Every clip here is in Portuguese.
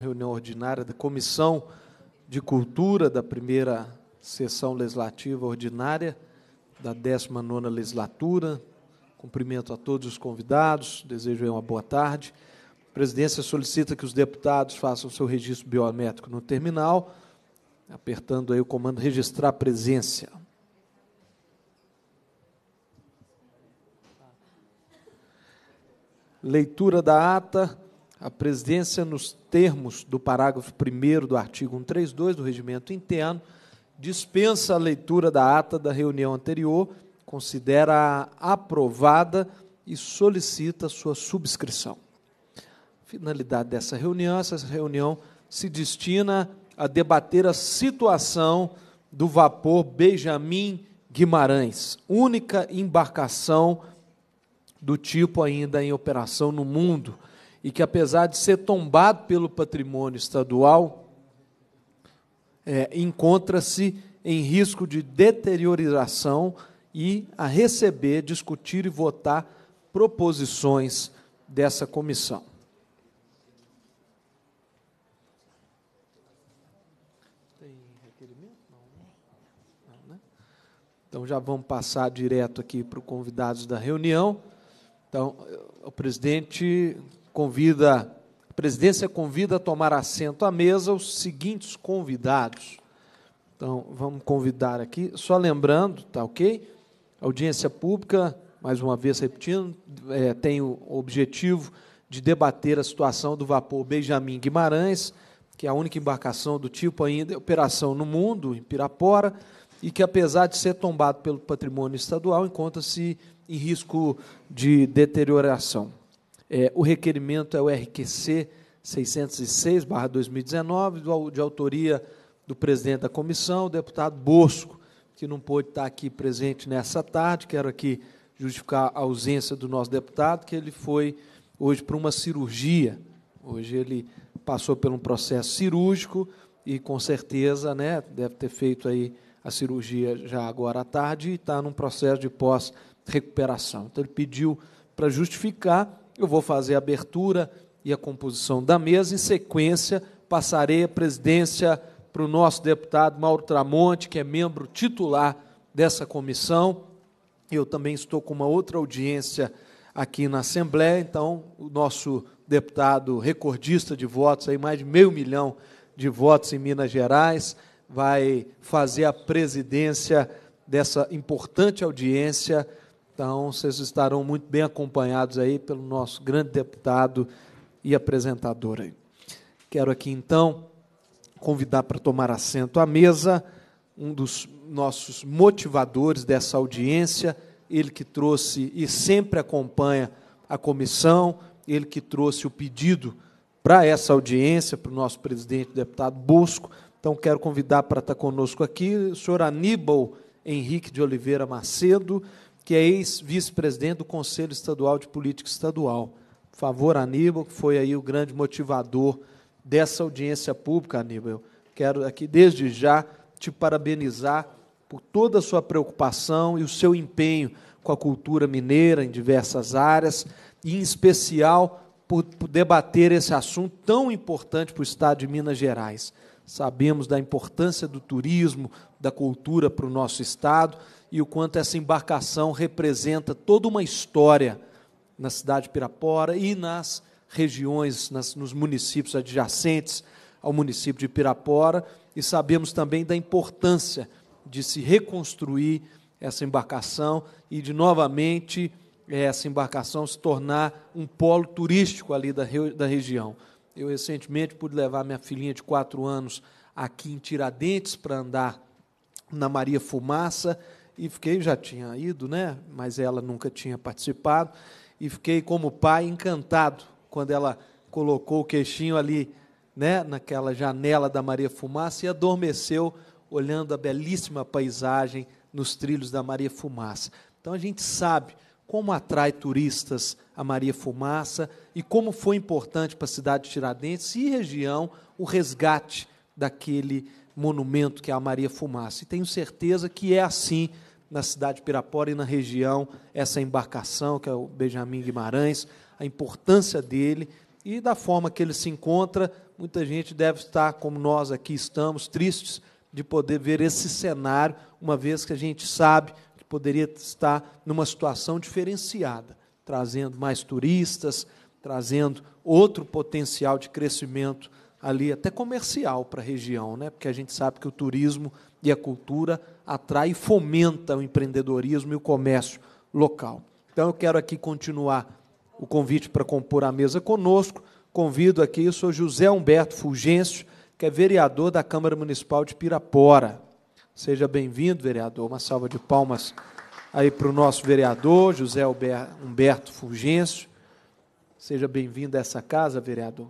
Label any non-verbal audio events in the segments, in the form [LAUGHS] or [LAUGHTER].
reunião ordinária da Comissão de Cultura da primeira sessão legislativa ordinária da 19ª legislatura. Cumprimento a todos os convidados, desejo uma boa tarde. A presidência solicita que os deputados façam seu registro biométrico no terminal, apertando aí o comando registrar presença. Leitura da ata a presidência, nos termos do parágrafo 1 do artigo 132 do Regimento Interno, dispensa a leitura da ata da reunião anterior, considera a aprovada e solicita sua subscrição. Finalidade dessa reunião: essa reunião se destina a debater a situação do vapor Benjamin Guimarães, única embarcação do tipo ainda em operação no mundo e que, apesar de ser tombado pelo patrimônio estadual, é, encontra-se em risco de deterioração e a receber, discutir e votar proposições dessa comissão. Né? Né? Então já vamos passar direto aqui para os convidados da reunião. Então, o presidente convida, a presidência convida a tomar assento à mesa os seguintes convidados. Então, vamos convidar aqui, só lembrando, tá ok? Audiência pública, mais uma vez repetindo, é, tem o objetivo de debater a situação do vapor Benjamin Guimarães, que é a única embarcação do tipo ainda em operação no mundo, em Pirapora, e que, apesar de ser tombado pelo patrimônio estadual, encontra-se em risco de deterioração. É, o requerimento é o RQC 606-2019, de autoria do presidente da comissão, o deputado Bosco, que não pôde estar aqui presente nessa tarde. Quero aqui justificar a ausência do nosso deputado, que ele foi hoje para uma cirurgia. Hoje ele passou por um processo cirúrgico e, com certeza, né, deve ter feito aí a cirurgia já agora à tarde e está num processo de pós-recuperação. Então, ele pediu para justificar eu vou fazer a abertura e a composição da mesa. Em sequência, passarei a presidência para o nosso deputado Mauro Tramonte, que é membro titular dessa comissão. Eu também estou com uma outra audiência aqui na Assembleia, então o nosso deputado recordista de votos, aí mais de meio milhão de votos em Minas Gerais, vai fazer a presidência dessa importante audiência então, vocês estarão muito bem acompanhados aí pelo nosso grande deputado e apresentador. Aí. Quero aqui, então, convidar para tomar assento à mesa um dos nossos motivadores dessa audiência, ele que trouxe e sempre acompanha a comissão, ele que trouxe o pedido para essa audiência, para o nosso presidente, deputado Busco. Então, quero convidar para estar conosco aqui o senhor Aníbal Henrique de Oliveira Macedo, que é ex-vice-presidente do Conselho Estadual de Política Estadual. Por favor, Aníbal, que foi aí o grande motivador dessa audiência pública, Aníbal. Eu quero aqui, desde já, te parabenizar por toda a sua preocupação e o seu empenho com a cultura mineira em diversas áreas, e em especial por, por debater esse assunto tão importante para o Estado de Minas Gerais. Sabemos da importância do turismo, da cultura para o nosso Estado e o quanto essa embarcação representa toda uma história na cidade de Pirapora e nas regiões, nas, nos municípios adjacentes ao município de Pirapora, e sabemos também da importância de se reconstruir essa embarcação e de novamente eh, essa embarcação se tornar um polo turístico ali da, da região. Eu recentemente pude levar minha filhinha de quatro anos aqui em Tiradentes para andar na Maria Fumaça, e fiquei, já tinha ido, né? Mas ela nunca tinha participado e fiquei como pai encantado quando ela colocou o queixinho ali, né, naquela janela da Maria Fumaça e adormeceu olhando a belíssima paisagem nos trilhos da Maria Fumaça. Então a gente sabe como atrai turistas a Maria Fumaça e como foi importante para a cidade de Tiradentes e região o resgate daquele monumento que é a Maria Fumaça. E tenho certeza que é assim na cidade de Pirapora e na região, essa embarcação, que é o Benjamin Guimarães, a importância dele e da forma que ele se encontra. Muita gente deve estar, como nós aqui estamos, tristes de poder ver esse cenário, uma vez que a gente sabe que poderia estar numa situação diferenciada, trazendo mais turistas, trazendo outro potencial de crescimento ali, até comercial para a região, né? porque a gente sabe que o turismo e a cultura atrai e fomenta o empreendedorismo e o comércio local. Então, eu quero aqui continuar o convite para compor a mesa conosco. Convido aqui o senhor José Humberto Fulgêncio, que é vereador da Câmara Municipal de Pirapora. Seja bem-vindo, vereador. Uma salva de palmas aí para o nosso vereador, José Humberto Fulgêncio. Seja bem-vindo a essa casa, vereador.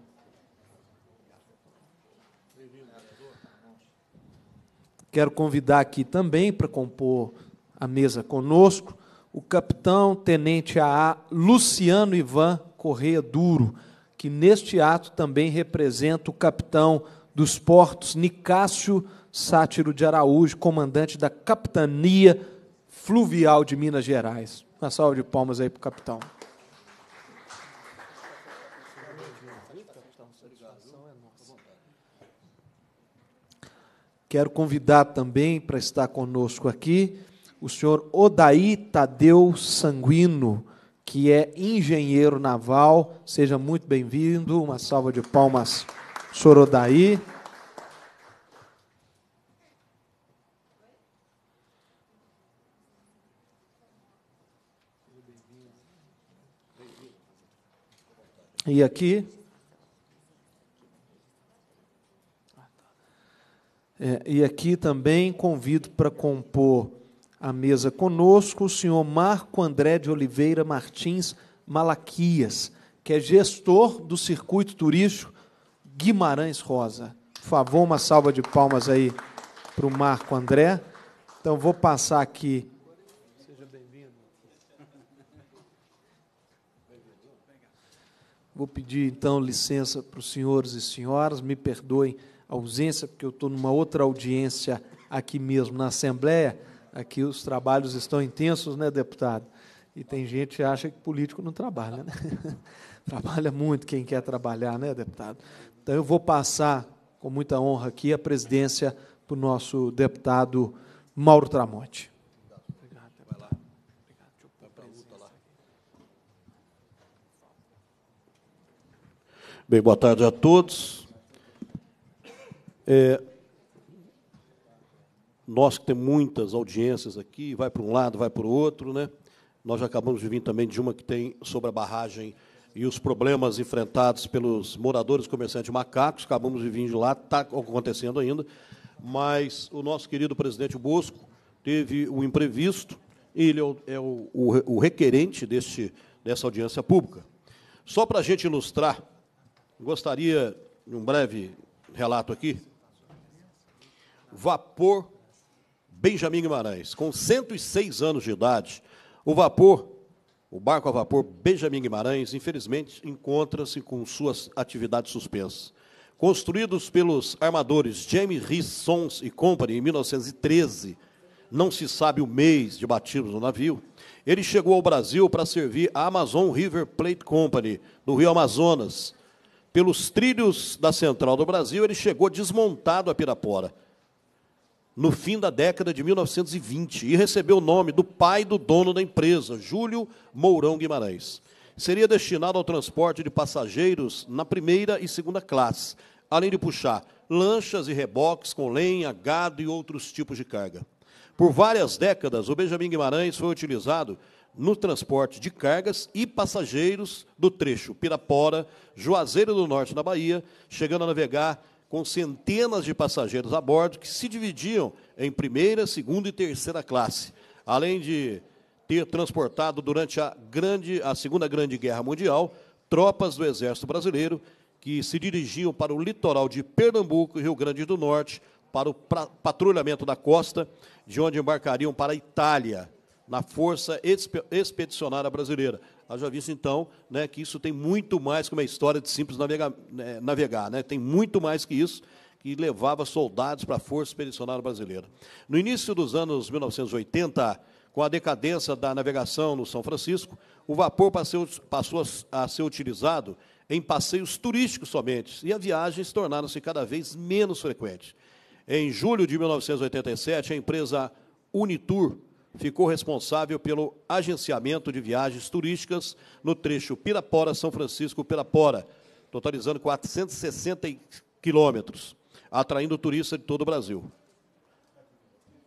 Quero convidar aqui também para compor a mesa conosco o capitão tenente AA Luciano Ivan Correia Duro, que neste ato também representa o capitão dos portos Nicásio Sátiro de Araújo, comandante da capitania fluvial de Minas Gerais. Uma salva de palmas aí para o capitão. Quero convidar também para estar conosco aqui o senhor Odaí Tadeu Sanguino, que é engenheiro naval. Seja muito bem-vindo. Uma salva de palmas, senhor Odaí. E aqui É, e aqui também convido para compor a mesa conosco o senhor Marco André de Oliveira Martins Malaquias, que é gestor do circuito turístico Guimarães Rosa. Por favor, uma salva de palmas aí para o Marco André. Então, vou passar aqui. Seja bem-vindo. Vou pedir, então, licença para os senhores e senhoras, me perdoem ausência, porque eu estou numa outra audiência aqui mesmo na Assembleia. Aqui os trabalhos estão intensos, né, deputado? E tem gente que acha que político não trabalha, né? [LAUGHS] Trabalha muito quem quer trabalhar, né, deputado? Então eu vou passar com muita honra aqui a presidência para o nosso deputado Mauro Tramonte. Bem, boa tarde a todos. É, nós que temos muitas audiências aqui, vai para um lado, vai para o outro, né? Nós já acabamos de vir também de uma que tem sobre a barragem e os problemas enfrentados pelos moradores comerciantes de macacos, acabamos de vir de lá, está acontecendo ainda, mas o nosso querido presidente Bosco teve um imprevisto, ele é o, é o, o, o requerente deste, dessa audiência pública. Só para a gente ilustrar, gostaria de um breve relato aqui, Vapor Benjamin Guimarães. Com 106 anos de idade, o vapor, o barco a vapor Benjamin Guimarães, infelizmente, encontra-se com suas atividades suspensas. Construídos pelos armadores James Rissons e Company em 1913, não se sabe o mês de batismo do navio, ele chegou ao Brasil para servir a Amazon River Plate Company, no Rio Amazonas. Pelos trilhos da Central do Brasil, ele chegou desmontado a Pirapora no fim da década de 1920 e recebeu o nome do pai do dono da empresa, Júlio Mourão Guimarães. Seria destinado ao transporte de passageiros na primeira e segunda classe, além de puxar lanchas e reboques com lenha, gado e outros tipos de carga. Por várias décadas, o Benjamin Guimarães foi utilizado no transporte de cargas e passageiros do trecho Pirapora, Juazeiro do Norte na Bahia, chegando a navegar com centenas de passageiros a bordo que se dividiam em primeira, segunda e terceira classe. Além de ter transportado durante a, grande, a Segunda Grande Guerra Mundial tropas do Exército Brasileiro que se dirigiam para o litoral de Pernambuco e Rio Grande do Norte para o patrulhamento da costa, de onde embarcariam para a Itália, na Força Expedicionária Brasileira. Haja visto, então, né, que isso tem muito mais que uma é história de simples navega, né, navegar. Né? Tem muito mais que isso que levava soldados para a Força Expedicionária Brasileira. No início dos anos 1980, com a decadência da navegação no São Francisco, o vapor passou a ser utilizado em passeios turísticos somente, e as viagens tornaram-se cada vez menos frequentes. Em julho de 1987, a empresa Unitur ficou responsável pelo agenciamento de viagens turísticas no trecho Pirapora-São Francisco-Pirapora, totalizando 460 quilômetros, atraindo turistas de todo o Brasil.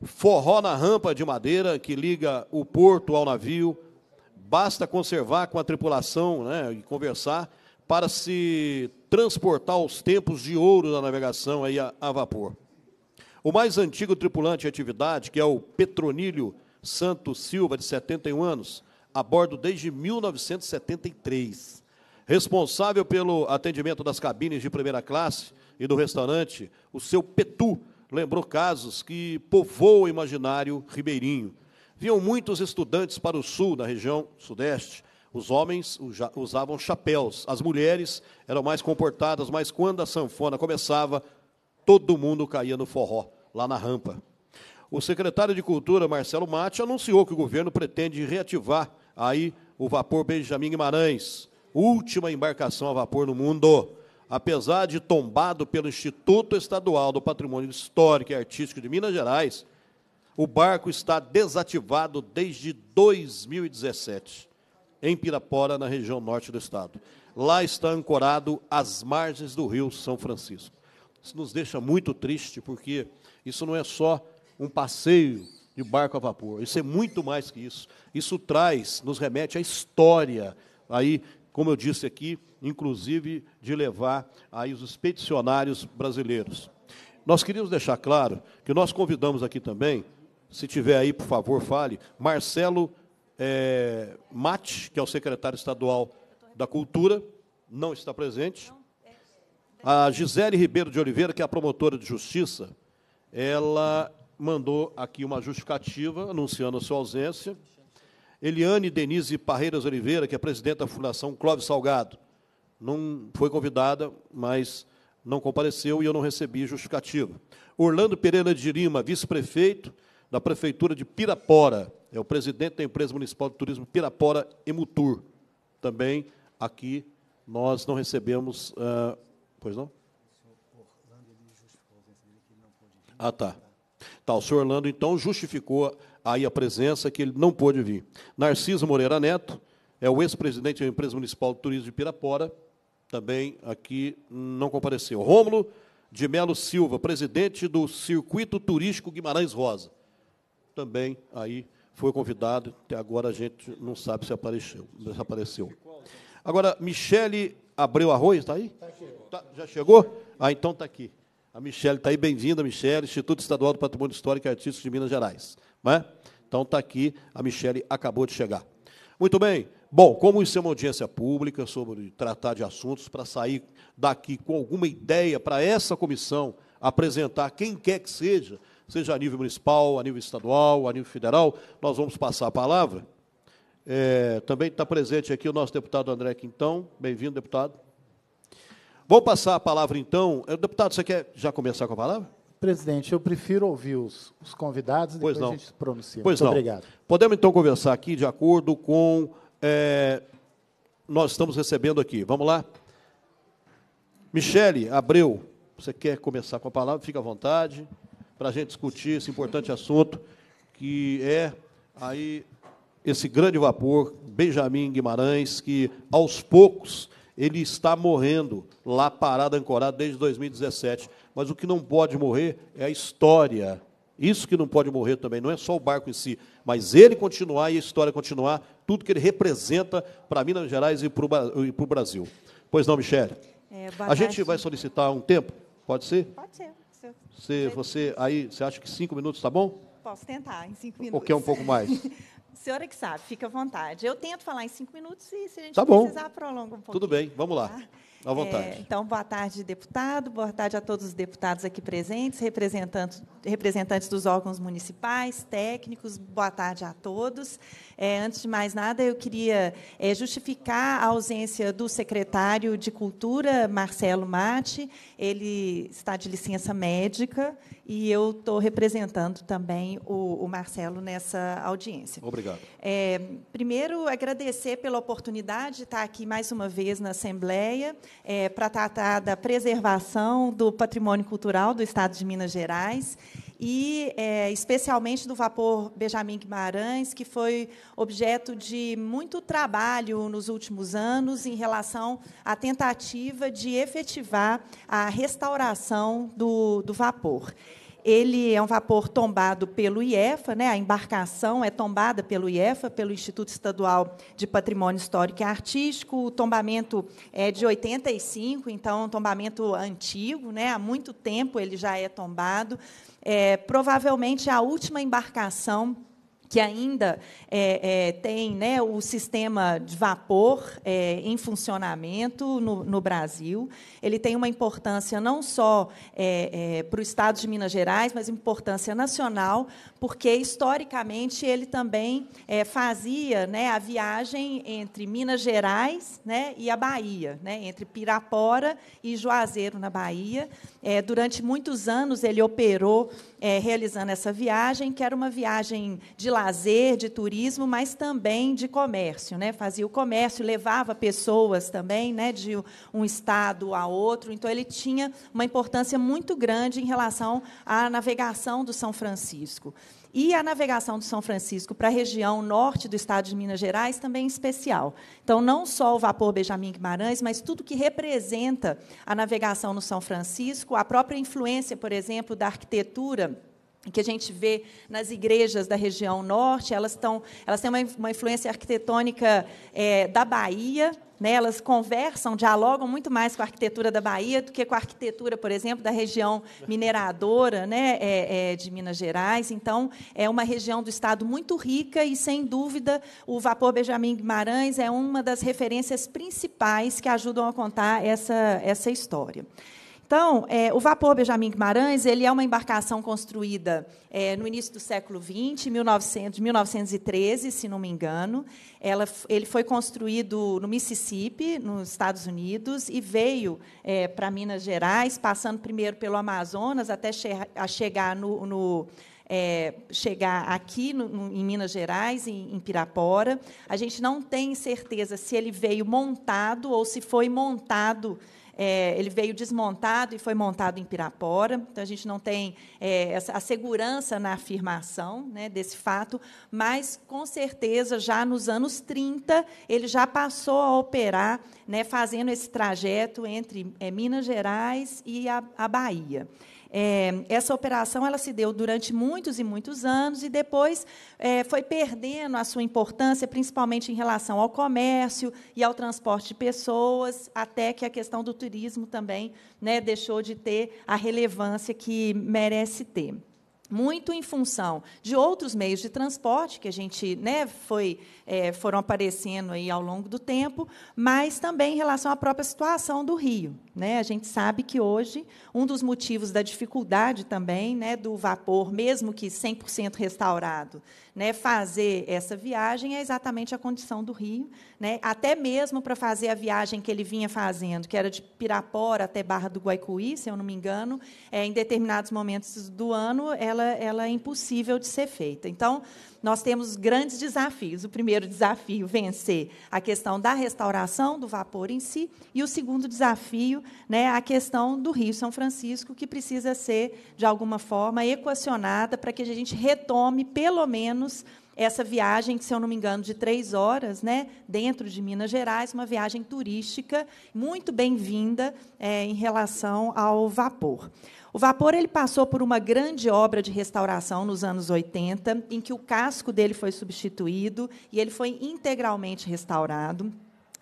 Forró na rampa de madeira que liga o porto ao navio, basta conservar com a tripulação né, e conversar para se transportar aos tempos de ouro da navegação aí a, a vapor. O mais antigo tripulante de atividade, que é o Petronilho Santo Silva, de 71 anos, a bordo desde 1973. Responsável pelo atendimento das cabines de primeira classe e do restaurante, o seu Petu lembrou casos que povoam o imaginário ribeirinho. Viam muitos estudantes para o sul, na região sudeste. Os homens usavam chapéus, as mulheres eram mais comportadas, mas quando a sanfona começava, todo mundo caía no forró, lá na rampa. O secretário de Cultura, Marcelo Matti, anunciou que o governo pretende reativar aí o vapor Benjamin Guimarães, última embarcação a vapor no mundo. Apesar de tombado pelo Instituto Estadual do Patrimônio Histórico e Artístico de Minas Gerais, o barco está desativado desde 2017, em Pirapora, na região norte do estado. Lá está ancorado às margens do rio São Francisco. Isso nos deixa muito triste, porque isso não é só um passeio de barco a vapor. Isso é muito mais que isso. Isso traz, nos remete à história, aí, como eu disse aqui, inclusive de levar aí os expedicionários brasileiros. Nós queríamos deixar claro que nós convidamos aqui também, se tiver aí, por favor, fale, Marcelo é, Mate, que é o secretário estadual da Cultura, não está presente. A Gisele Ribeiro de Oliveira, que é a promotora de justiça, ela mandou aqui uma justificativa anunciando a sua ausência. Eliane Denise Parreiras Oliveira, que é presidente da Fundação Clóvis Salgado, não foi convidada, mas não compareceu e eu não recebi justificativa. Orlando Pereira de Lima, vice-prefeito da Prefeitura de Pirapora, é o presidente da Empresa Municipal de Turismo Pirapora Emutur. Também aqui nós não recebemos. Uh, pois não? Ah, tá tal o senhor Orlando, então, justificou aí a presença que ele não pôde vir. Narciso Moreira Neto é o ex-presidente da Empresa Municipal de Turismo de Pirapora, também aqui não compareceu. Rômulo de Melo Silva, presidente do Circuito Turístico Guimarães Rosa, também aí foi convidado, até agora a gente não sabe se apareceu. Se apareceu. Agora, Michele Abreu Arroz, está aí? Tá, tá, já chegou? Ah, então está aqui. A Michelle está aí, bem-vinda, Michelle, Instituto Estadual do Patrimônio Histórico e Artístico de Minas Gerais. Né? Então está aqui, a Michelle acabou de chegar. Muito bem. Bom, como isso é uma audiência pública sobre tratar de assuntos, para sair daqui com alguma ideia para essa comissão apresentar, quem quer que seja, seja a nível municipal, a nível estadual, a nível federal, nós vamos passar a palavra. É, também está presente aqui o nosso deputado André Quintão. Bem-vindo, deputado. Vou passar a palavra então. Eh, deputado, você quer já começar com a palavra? Presidente, eu prefiro ouvir os, os convidados depois não. a gente se pronuncia. Pois Muito não. obrigado. Podemos então conversar aqui de acordo com. É, nós estamos recebendo aqui. Vamos lá? Michele Abreu, você quer começar com a palavra? Fica à vontade, para a gente discutir esse importante assunto, que é aí esse grande vapor, Benjamin Guimarães, que aos poucos ele está morrendo lá parado, ancorado desde 2017. Mas o que não pode morrer é a história. Isso que não pode morrer também, não é só o barco em si, mas ele continuar e a história continuar, tudo que ele representa para Minas Gerais e para o Brasil. Pois não, Michele? É, a gente vai solicitar um tempo? Pode ser? Pode ser. Se você, aí, você acha que cinco minutos está bom? Posso tentar, em cinco minutos. Ou quer um pouco mais? [LAUGHS] senhora que sabe, fica à vontade. Eu tento falar em cinco minutos e se a gente tá precisar, prolonga um pouco. Tudo bem, vamos lá. Tá? À vontade. É, então, boa tarde, deputado. Boa tarde a todos os deputados aqui presentes, representantes, representantes dos órgãos municipais, técnicos. Boa tarde a todos. É, antes de mais nada, eu queria é, justificar a ausência do secretário de Cultura, Marcelo Mate. Ele está de licença médica e eu estou representando também o, o Marcelo nessa audiência. Obrigado. É, primeiro, agradecer pela oportunidade de estar aqui mais uma vez na Assembleia é, para tratar da preservação do patrimônio cultural do Estado de Minas Gerais e é, especialmente do vapor Benjamin Guimarães, que foi objeto de muito trabalho nos últimos anos em relação à tentativa de efetivar a restauração do, do vapor. Ele é um vapor tombado pelo IEFA, né? a embarcação é tombada pelo IEFA, pelo Instituto Estadual de Patrimônio Histórico e Artístico. O tombamento é de 85, então é um tombamento antigo, né? há muito tempo ele já é tombado. É, provavelmente a última embarcação que ainda é, é, tem né, o sistema de vapor é, em funcionamento no, no, Brasil. Ele tem uma importância não só é, é, para o Estado de Minas Gerais, mas importância nacional, porque, historicamente, ele também é, fazia né, a viagem entre Minas Gerais né, e a Bahia, né, entre Pirapora e Juazeiro, na Bahia. durante muitos anos, ele operou realizando essa viagem, que era uma viagem de lá lazer, de turismo, mas também de comércio. Né? Fazia o comércio, levava pessoas também né, de um estado a outro. Então, ele tinha uma importância muito grande em relação à navegação do São Francisco. E a navegação do São Francisco para a região norte do estado de Minas Gerais também é especial. Então, não só o vapor Benjamin Guimarães, mas tudo que representa a navegação no São Francisco, a própria influência, por exemplo, da arquitetura que a gente vê nas igrejas da região norte, elas, estão, elas têm uma, uma influência arquitetônica é, da Bahia, né? elas conversam, dialogam muito mais com a arquitetura da Bahia do que com a arquitetura, por exemplo, da região mineradora né? É, é, de Minas Gerais. Então, é uma região do Estado muito rica e, sem dúvida, o Vapor Benjamin Guimarães é uma das referências principais que ajudam a contar essa, essa história. Então, é, o vapor Benjamin Guimarães ele é uma embarcação construída é, no início do século XX, 1900, 1913, se não me engano. Ela, ele foi construído no Mississippi, nos Estados Unidos, e veio é, para Minas Gerais, passando primeiro pelo Amazonas até che a chegar no, no é, chegar aqui no, no, em Minas Gerais, em, em, Pirapora. A gente não tem certeza se ele veio montado ou se foi montado é, ele veio desmontado e foi montado em Pirapora, então a gente não tem é, essa, a segurança na afirmação né, desse fato, mas com certeza já nos anos 30 ele já passou a operar, né, fazendo esse trajeto entre é, Minas Gerais e a, a Bahia. É, essa operação ela se deu durante muitos e muitos anos e depois é, foi perdendo a sua importância, principalmente em relação ao comércio e ao transporte de pessoas, até que a questão do turismo também né, deixou de ter a relevância que merece ter muito em função de outros meios de transporte que a gente né, foi é, foram aparecendo aí ao longo do tempo, mas também em relação à própria situação do Rio. Né? A gente sabe que hoje um dos motivos da dificuldade também né, do vapor, mesmo que 100% restaurado, né, fazer essa viagem é exatamente a condição do Rio, né, até mesmo para fazer a viagem que ele vinha fazendo, que era de Pirapora até Barra do Guaicuí, se eu não me engano, é, em determinados momentos do ano, ela, ela é impossível de ser feita. Então, nós temos grandes desafios. O primeiro desafio, vencer a questão da restauração do vapor em si, e o segundo desafio, né, a questão do Rio São Francisco, que precisa ser, de alguma forma, equacionada para que a gente retome, pelo menos, menos essa viagem, se eu não me engano, de três horas, né, dentro de Minas Gerais, uma viagem turística muito bem-vinda é, em relação ao vapor. O vapor ele passou por uma grande obra de restauração nos anos 80, em que o casco dele foi substituído e ele foi integralmente restaurado.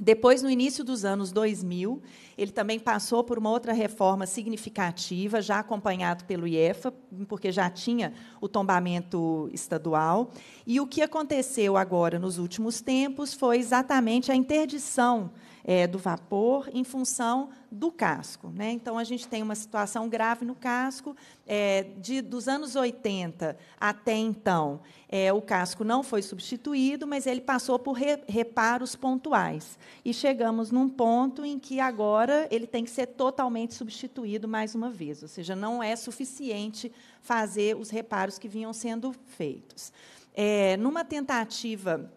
Depois, no início dos anos 2000, ele também passou por uma outra reforma significativa, já acompanhado pelo IEFA, porque já tinha o tombamento estadual. E o que aconteceu agora, nos últimos tempos, foi exatamente a interdição é, do vapor em função do casco. Né? Então, a gente tem uma situação grave no casco. É, de, dos anos 80 até então, é, o casco não foi substituído, mas ele passou por re, reparos pontuais. E chegamos num ponto em que agora ele tem que ser totalmente substituído mais uma vez, ou seja, não é suficiente fazer os reparos que vinham sendo feitos. É, numa tentativa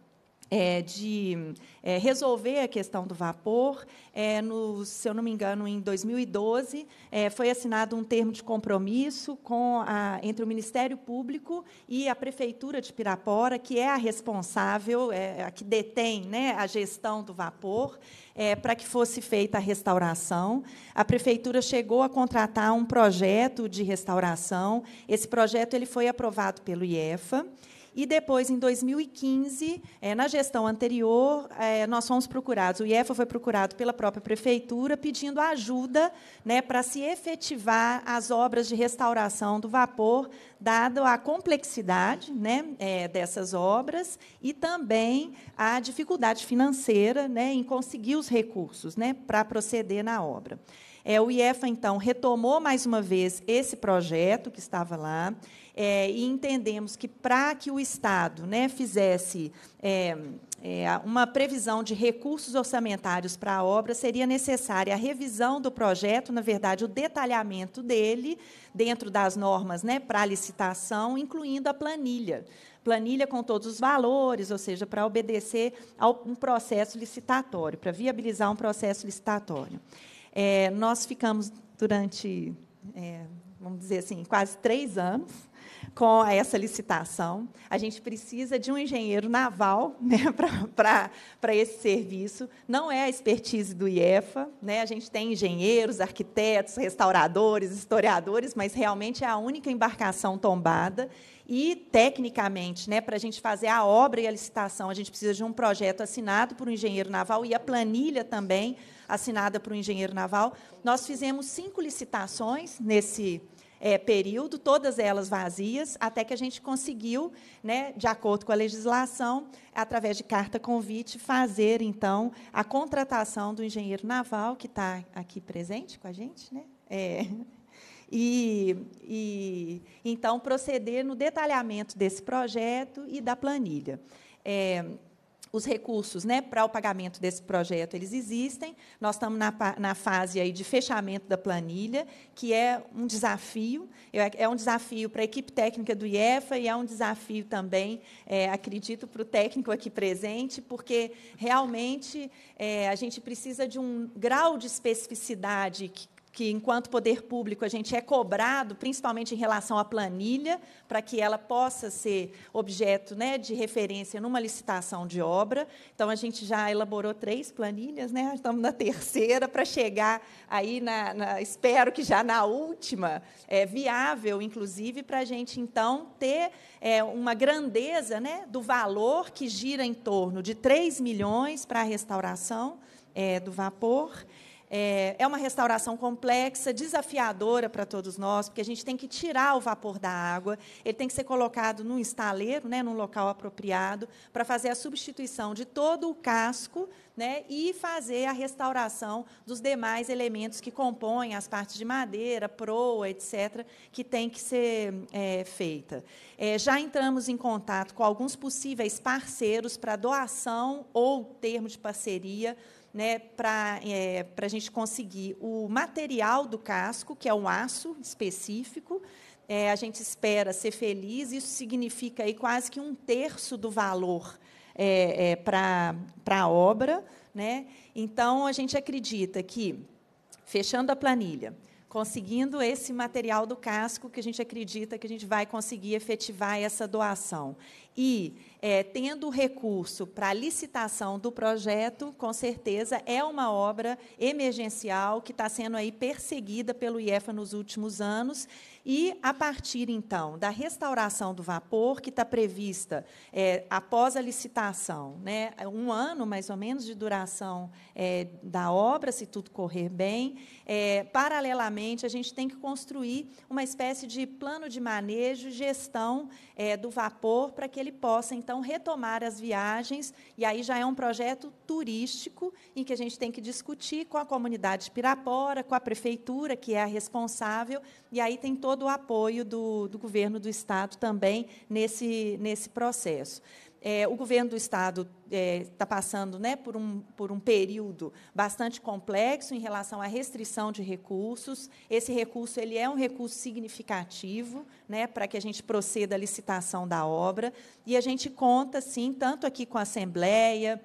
é, de é, resolver a questão do vapor. É, no, se eu não me engano, em 2012, é, foi assinado um termo de compromisso com a, entre o Ministério Público e a Prefeitura de Pirapora, que é a responsável, é, a que detém né, a gestão do vapor, é, para que fosse feita a restauração. A Prefeitura chegou a contratar um projeto de restauração. Esse projeto ele foi aprovado pelo IEFA. E depois, em 2015, é, eh, na gestão anterior, é, nós fomos procurados, o IEFA foi procurado pela própria prefeitura pedindo ajuda né, para se efetivar as obras de restauração do vapor, dado a complexidade né, é, dessas obras e também a dificuldade financeira né, em conseguir os recursos né, para proceder na obra. É, o IEFA, então, retomou mais uma vez esse projeto que estava lá. É, e entendemos que para que o Estado né, fizesse é, é, uma previsão de recursos orçamentários para a obra, seria necessária a revisão do projeto, na verdade, o detalhamento dele, dentro das normas né, para licitação, incluindo a planilha. Planilha com todos os valores, ou seja, para obedecer a um processo licitatório, para viabilizar um processo licitatório. É, nós ficamos durante, é, vamos dizer assim, quase três anos com essa licitação. A gente precisa de um engenheiro naval [LAUGHS] né, para esse serviço. Não é a expertise do IEFA. Né? A gente tem engenheiros, arquitetos, restauradores, historiadores, mas realmente é a única embarcação tombada. E, tecnicamente, né, para a gente fazer a obra e a licitação, a gente precisa de um projeto assinado por um engenheiro naval e a planilha também assinada por um engenheiro naval. Nós fizemos cinco licitações nesse é, período, todas elas vazias, até que a gente conseguiu, né, de acordo com a legislação, através de carta convite, fazer então a contratação do engenheiro naval que está aqui presente com a gente, né? É. [LAUGHS] E, e então proceder no detalhamento desse projeto e da planilha. É, os recursos né, para o pagamento desse projeto eles existem. Nós estamos na, na fase aí de fechamento da planilha, que é um desafio. É um desafio para a equipe técnica do IEFA e é um desafio também, é, acredito, para o técnico aqui presente, porque realmente é, a gente precisa de um grau de especificidade que que, enquanto poder público, a gente é cobrado, principalmente em relação à planilha, para que ela possa ser objeto né, de referência numa licitação de obra. Então, a gente já elaborou três planilhas, né? estamos na terceira, para chegar aí, na, na, espero que já na última, é, viável, inclusive, para a gente, então, ter é, uma grandeza né, do valor que gira em torno de 3 milhões para a restauração é, do vapor é, é, uma restauração complexa, desafiadora para todos nós, porque a gente tem que tirar o vapor da água, ele tem que ser colocado num estaleiro, né, num local apropriado, para fazer a substituição de todo o casco né, e fazer a restauração dos demais elementos que compõem as partes de madeira, proa, etc., que tem que ser é, feita. É, já entramos em contato com alguns possíveis parceiros para doação ou termo de parceria né, para é, a gente conseguir o material do casco, que é um aço específico. É, a gente espera ser feliz, isso significa aí quase que um terço do valor é, é, para a obra. Né? Então, a gente acredita que, fechando a planilha, conseguindo esse material do casco, que a gente acredita que a gente vai conseguir efetivar essa doação. E é, tendo recurso para licitação do projeto, com certeza é uma obra emergencial que está sendo aí perseguida pelo IEFA nos últimos anos. E a partir então da restauração do vapor, que está prevista é, após a licitação, né, um ano mais ou menos de duração é, da obra, se tudo correr bem, é, paralelamente a gente tem que construir uma espécie de plano de manejo e gestão é, do vapor para que ele possa então então retomar as viagens, e aí já é um projeto turístico em que a gente tem que discutir com a comunidade Pirapora, com a prefeitura, que é a responsável, e aí tem todo o apoio do, do governo do Estado também nesse, nesse processo. É, o governo do Estado está é, tá passando né, por, um, por um período bastante complexo em relação à restrição de recursos. Esse recurso ele é um recurso significativo né, para que a gente proceda à licitação da obra. E a gente conta, sim, tanto aqui com a Assembleia,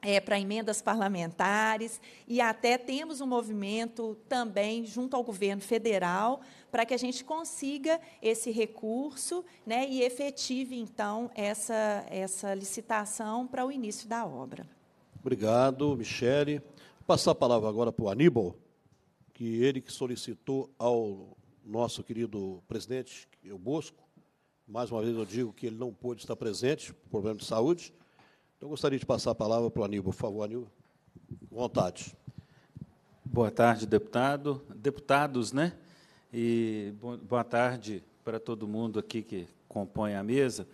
é, para emendas parlamentares e até temos um movimento também junto ao governo federal para que a gente consiga esse recurso né, e efetive, então, essa, essa licitação para o início da obra. Obrigado, Michele. Vou passar a palavra agora para o Aníbal, que ele que solicitou ao nosso querido presidente, o Bosco, mais uma vez eu digo que ele não pôde estar presente, por problema de saúde. Então, gostaria de passar a palavra para o Aníbal. Por favor, Aníbal, vontade. Boa tarde, deputado. Deputados, né? e boa tarde para todo mundo aqui que compõe a mesa.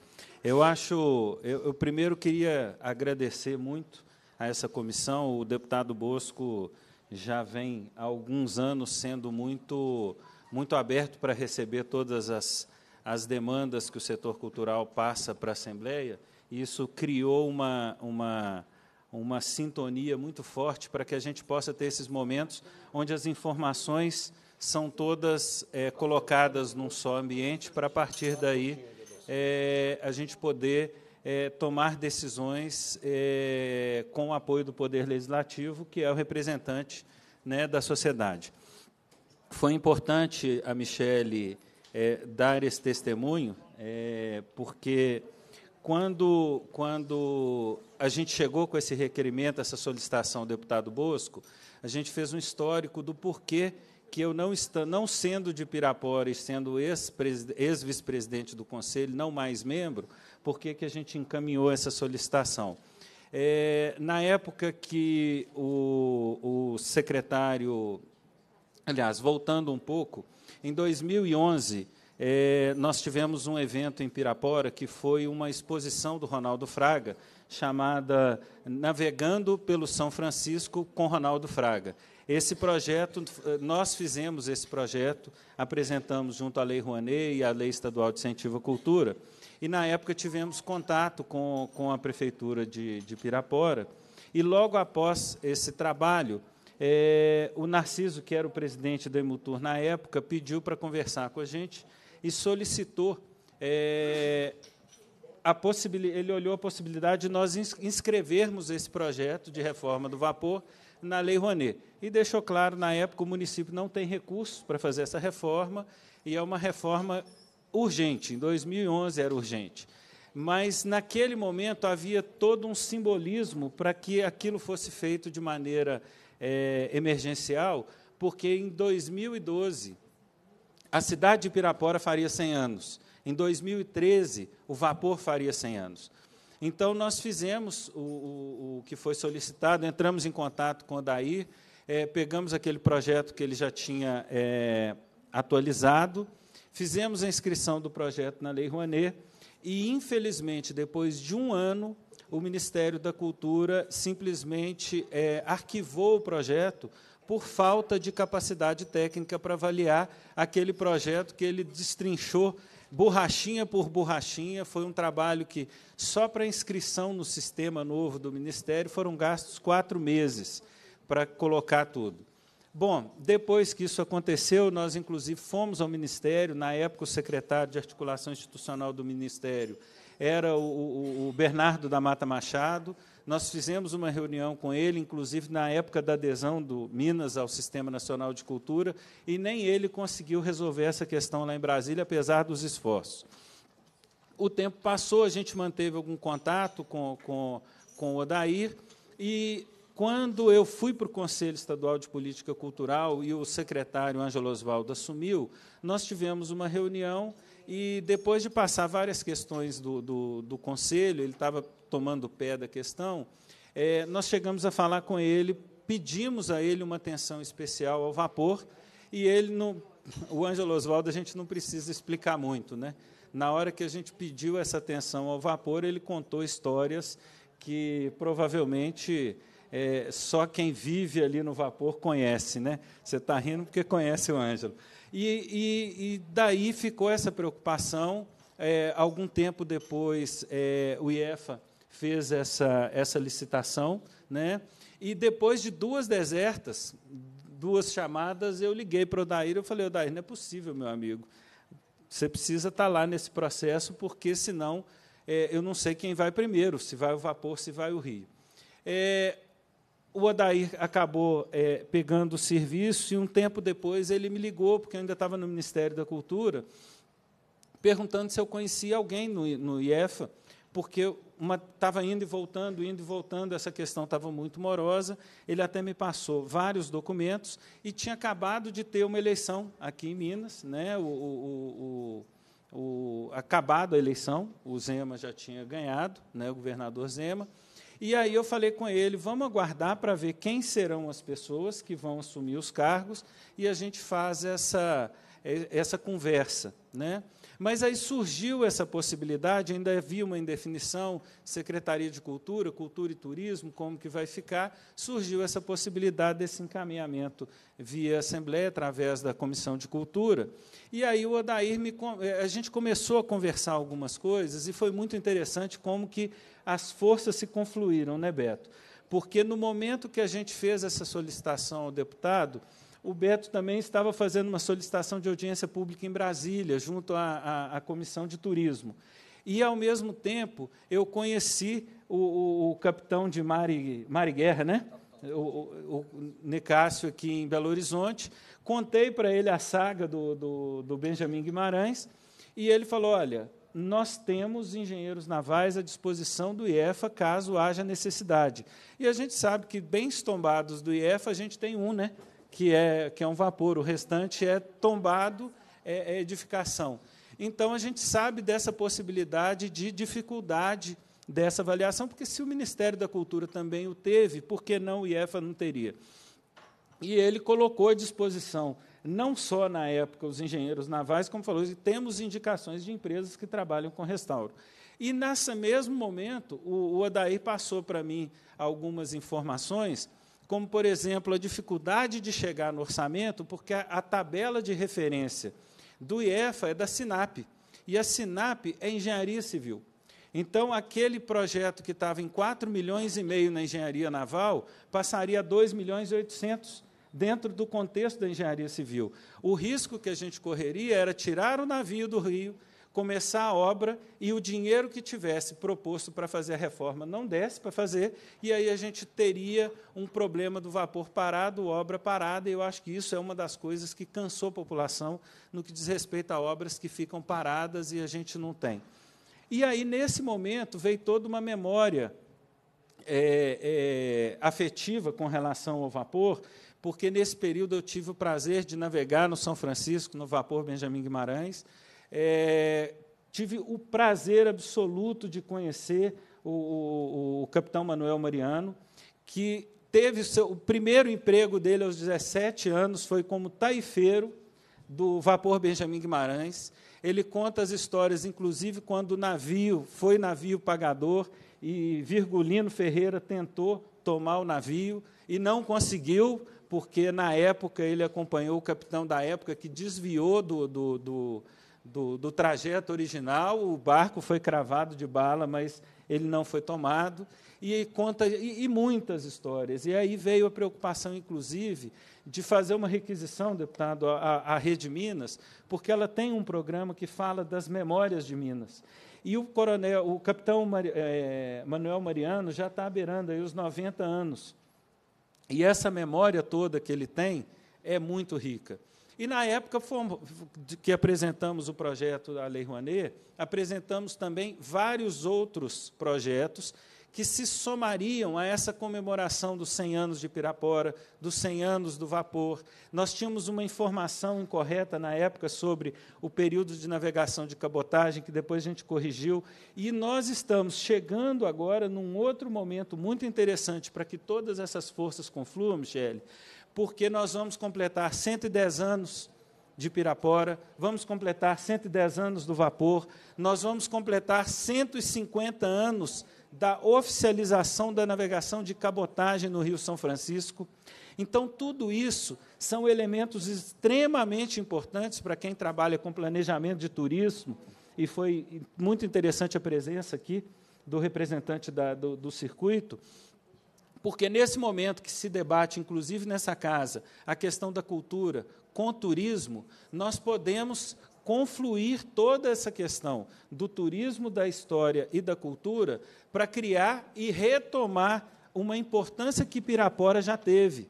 Eu acho, eu, eu primeiro queria agradecer muito a essa comissão. O deputado Bosco já vem há alguns anos sendo muito, muito aberto para receber todas as, as demandas que o setor cultural passa para a Assembleia. E isso criou uma, uma, uma sintonia muito forte para que a gente possa ter esses momentos onde as informações são todas é, colocadas num só ambiente para, a partir daí, é, a gente poder é, tomar decisões é, com o apoio do Poder Legislativo, que é o representante né, da sociedade. Foi importante a Michele é, dar esse testemunho, é, porque quando, quando a gente chegou com esse requerimento, essa solicitação ao deputado Bosco, a gente fez um histórico do porquê que eu não, não sendo de Pirapora e sendo ex-vice-presidente ex do Conselho, não mais membro, por que a gente encaminhou essa solicitação? É, na época que o, o secretário, aliás, voltando um pouco, em 2011, é, nós tivemos um evento em Pirapora que foi uma exposição do Ronaldo Fraga, chamada Navegando pelo São Francisco com Ronaldo Fraga. Esse projeto, nós fizemos esse projeto, apresentamos junto à Lei Rouanet e à Lei Estadual de Incentivo à Cultura, e na época tivemos contato com, com a Prefeitura de, de Pirapora, e logo após esse trabalho, é, o Narciso, que era o presidente da Emutur na época, pediu para conversar com a gente e solicitou é, a possibilidade, ele olhou a possibilidade de nós inscrevermos esse projeto de reforma do vapor na Lei Rouanet. E deixou claro, na época, o município não tem recursos para fazer essa reforma, e é uma reforma urgente, em 2011 era urgente. Mas, naquele momento, havia todo um simbolismo para que aquilo fosse feito de maneira é, emergencial, porque em 2012 a cidade de Pirapora faria 100 anos, em 2013 o vapor faria 100 anos. Então, nós fizemos o, o, o que foi solicitado, entramos em contato com o Daí, é, eh, pegamos aquele projeto que ele já tinha é, atualizado, fizemos a inscrição do projeto na Lei Rouanet, e, infelizmente, depois de um ano, o Ministério da Cultura simplesmente é, arquivou o projeto por falta de capacidade técnica para avaliar aquele projeto que ele destrinchou borrachinha por borrachinha, foi um trabalho que, só para inscrição no sistema novo do Ministério, foram gastos quatro meses para colocar tudo. Bom, depois que isso aconteceu, nós inclusive fomos ao Ministério, na época o secretário de articulação institucional do Ministério era o, o, o Bernardo da Mata Machado, nós fizemos uma reunião com ele, inclusive na época da adesão do Minas ao Sistema Nacional de Cultura, e nem ele conseguiu resolver essa questão lá em Brasília, apesar dos esforços. O tempo passou, a gente manteve algum contato com, com, com o Odair, e quando eu fui para o Conselho Estadual de Política Cultural e o secretário Ângelo Oswaldo assumiu, nós tivemos uma reunião e, depois de passar várias questões do, do, do Conselho, ele estava tomando pé da questão, é, nós chegamos a falar com ele, pedimos a ele uma atenção especial ao vapor, e ele, não, o Ângelo Oswaldo, a gente não precisa explicar muito. Né? Na hora que a gente pediu essa atenção ao vapor, ele contou histórias que provavelmente é, só quem vive ali no vapor conhece, né? Você está rindo porque conhece o Ângelo. E, e, e daí ficou essa preocupação. É, algum tempo depois, é, o IEFA fez essa, essa licitação, né? E depois de duas desertas, duas chamadas, eu liguei para o Odair e falei, Odair, não é possível, meu amigo. Você precisa estar tá lá nesse processo, porque senão é, eu não sei quem vai primeiro, se vai o vapor, se vai o rio. É, o Adair acabou é, pegando o serviço e um tempo depois ele me ligou, porque eu ainda estava no Ministério da Cultura, perguntando se eu conhecia alguém no, no IEFA, porque estava indo e voltando, indo e voltando, essa questão estava muito morosa. Ele até me passou vários documentos e tinha acabado de ter uma eleição aqui em Minas, né? o, o, o, o acabado a eleição, o Zema já tinha ganhado, né? o governador Zema. E aí eu falei com ele, vamos aguardar para ver quem serão as pessoas que vão assumir os cargos e a gente faz essa, essa conversa. Né? Mas aí surgiu essa possibilidade, ainda havia uma indefinição, Secretaria de Cultura, Cultura e Turismo, como que vai ficar, surgiu essa possibilidade desse encaminhamento via Assembleia, através da Comissão de Cultura. E aí o Adair, me, eh, a gente começou a conversar algumas coisas, e foi muito interessante como que as forças se confluíram, né, Beto? Porque no momento que a gente fez essa solicitação ao deputado, o Beto também estava fazendo uma solicitação de audiência pública em Brasília, junto à, à, à Comissão de Turismo. E, ao mesmo tempo, eu conheci o, o, o capitão de Mari, Mari Guerra, né? o, o, aqui em Belo Horizonte. Contei para ele a saga do, do, do Benjamin Guimarães, e ele falou: olha, nós temos engenheiros navais à disposição do IEFA caso haja necessidade. E a gente sabe que, bens tombados do IEFA, a gente tem um, né? que é, que é um vapor, o restante é tombado, é, é edificação. Então, a gente sabe dessa possibilidade de dificuldade dessa avaliação, porque se o Ministério da Cultura também o teve, por que não o IEFA não teria? E ele colocou à disposição, não só na época, os engenheiros navais, como falou, e temos indicações de empresas que trabalham com restauro. E, nesse mesmo momento, o, o Adair passou para mim algumas informações como, por exemplo, a dificuldade de chegar no orçamento, porque a, a tabela de referência do IEFA é da SINAP, e a SINAP é engenharia civil. Então, aquele projeto que estava em 4 milhões e meio na engenharia naval passaria a 2 milhões e 800 dentro do contexto da engenharia civil. O risco que a gente correria era tirar o navio do rio, começar a obra e o dinheiro que tivesse proposto para fazer a reforma não desse para fazer, e aí a gente teria um problema do vapor parado, obra parada, e eu acho que isso é uma das coisas que cansou a população no que diz respeito a obras que ficam paradas e a gente não tem. E aí, nesse momento, veio toda uma memória é, é, afetiva com relação ao vapor, porque nesse período eu tive o prazer de navegar no São Francisco, no vapor Benjamin Guimarães, é, tive o prazer absoluto de conhecer o, o, o capitão Manuel Mariano, que teve o, seu, o primeiro emprego dele aos 17 anos foi como taifeiro do vapor Benjamin Guimarães. Ele conta as histórias, inclusive, quando o navio foi navio pagador e Virgulino Ferreira tentou tomar o navio e não conseguiu, porque na época ele acompanhou o capitão da época que desviou do, do, do do, do trajeto original, o barco foi cravado de bala, mas ele não foi tomado, e conta e, e, muitas histórias. E aí veio a preocupação, inclusive, de fazer uma requisição, deputado, à, à Rede Minas, porque ela tem um programa que fala das memórias de Minas. E o coronel, o capitão é, Manuel Mariano já está beirando aí os 90 anos. E essa memória toda que ele tem é muito rica. E na época fomos, que apresentamos o projeto da Lei Rouanet, apresentamos também vários outros projetos que se somariam a essa comemoração dos 100 anos de Pirapora, dos 100 anos do vapor. Nós tínhamos uma informação incorreta na época sobre o período de navegação de cabotagem, que depois a gente corrigiu, e nós estamos chegando agora num outro momento muito interessante para que todas essas forças confluam, Michele, porque nós vamos completar 110 anos de Pirapora, vamos completar 110 anos do vapor, nós vamos completar 150 anos da oficialização da navegação de cabotagem no Rio São Francisco. Então, tudo isso são elementos extremamente importantes para quem trabalha com planejamento de turismo, e foi muito interessante a presença aqui do representante da, do, do circuito, porque nesse momento que se debate, inclusive nessa casa, a questão da cultura com turismo, nós podemos confluir toda essa questão do turismo, da história e da cultura para criar e retomar uma importância que Pirapora já teve.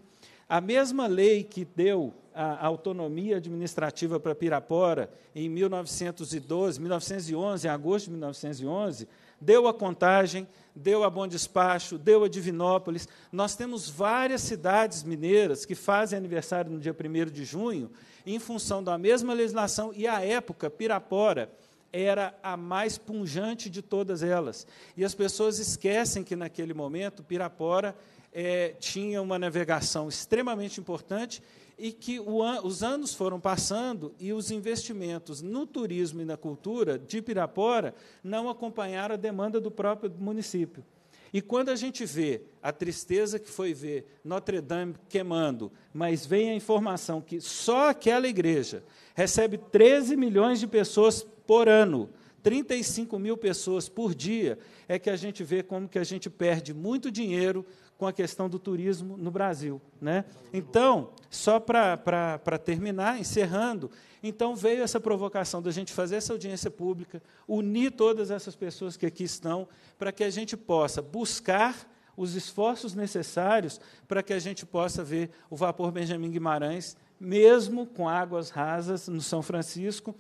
A mesma lei que deu a autonomia administrativa para Pirapora em 1912, 1911, em agosto de 1911, deu a Contagem, deu a Bom Despacho, deu a Divinópolis. Nós temos várias cidades mineiras que fazem aniversário no dia 1 de junho, em função da mesma legislação, e à época, Pirapora era a mais punjante de todas elas. E as pessoas esquecem que, naquele momento, Pirapora é, tinha uma navegação extremamente importante e que an os anos foram passando e os investimentos no turismo e na cultura de Pirapora não acompanharam a demanda do próprio município. E quando a gente vê a tristeza que foi ver Notre Dame queimando, mas vem a informação que só aquela igreja recebe 13 milhões de pessoas por ano, 35 mil pessoas por dia, é que a gente vê como que a gente perde muito dinheiro com a questão do turismo no Brasil. Né? Então, só para terminar, encerrando, então veio essa provocação da gente fazer essa audiência pública, unir todas essas pessoas que aqui estão, para que a gente possa buscar os esforços necessários para que a gente possa ver o vapor Benjamin Guimarães, mesmo com águas rasas no São Francisco,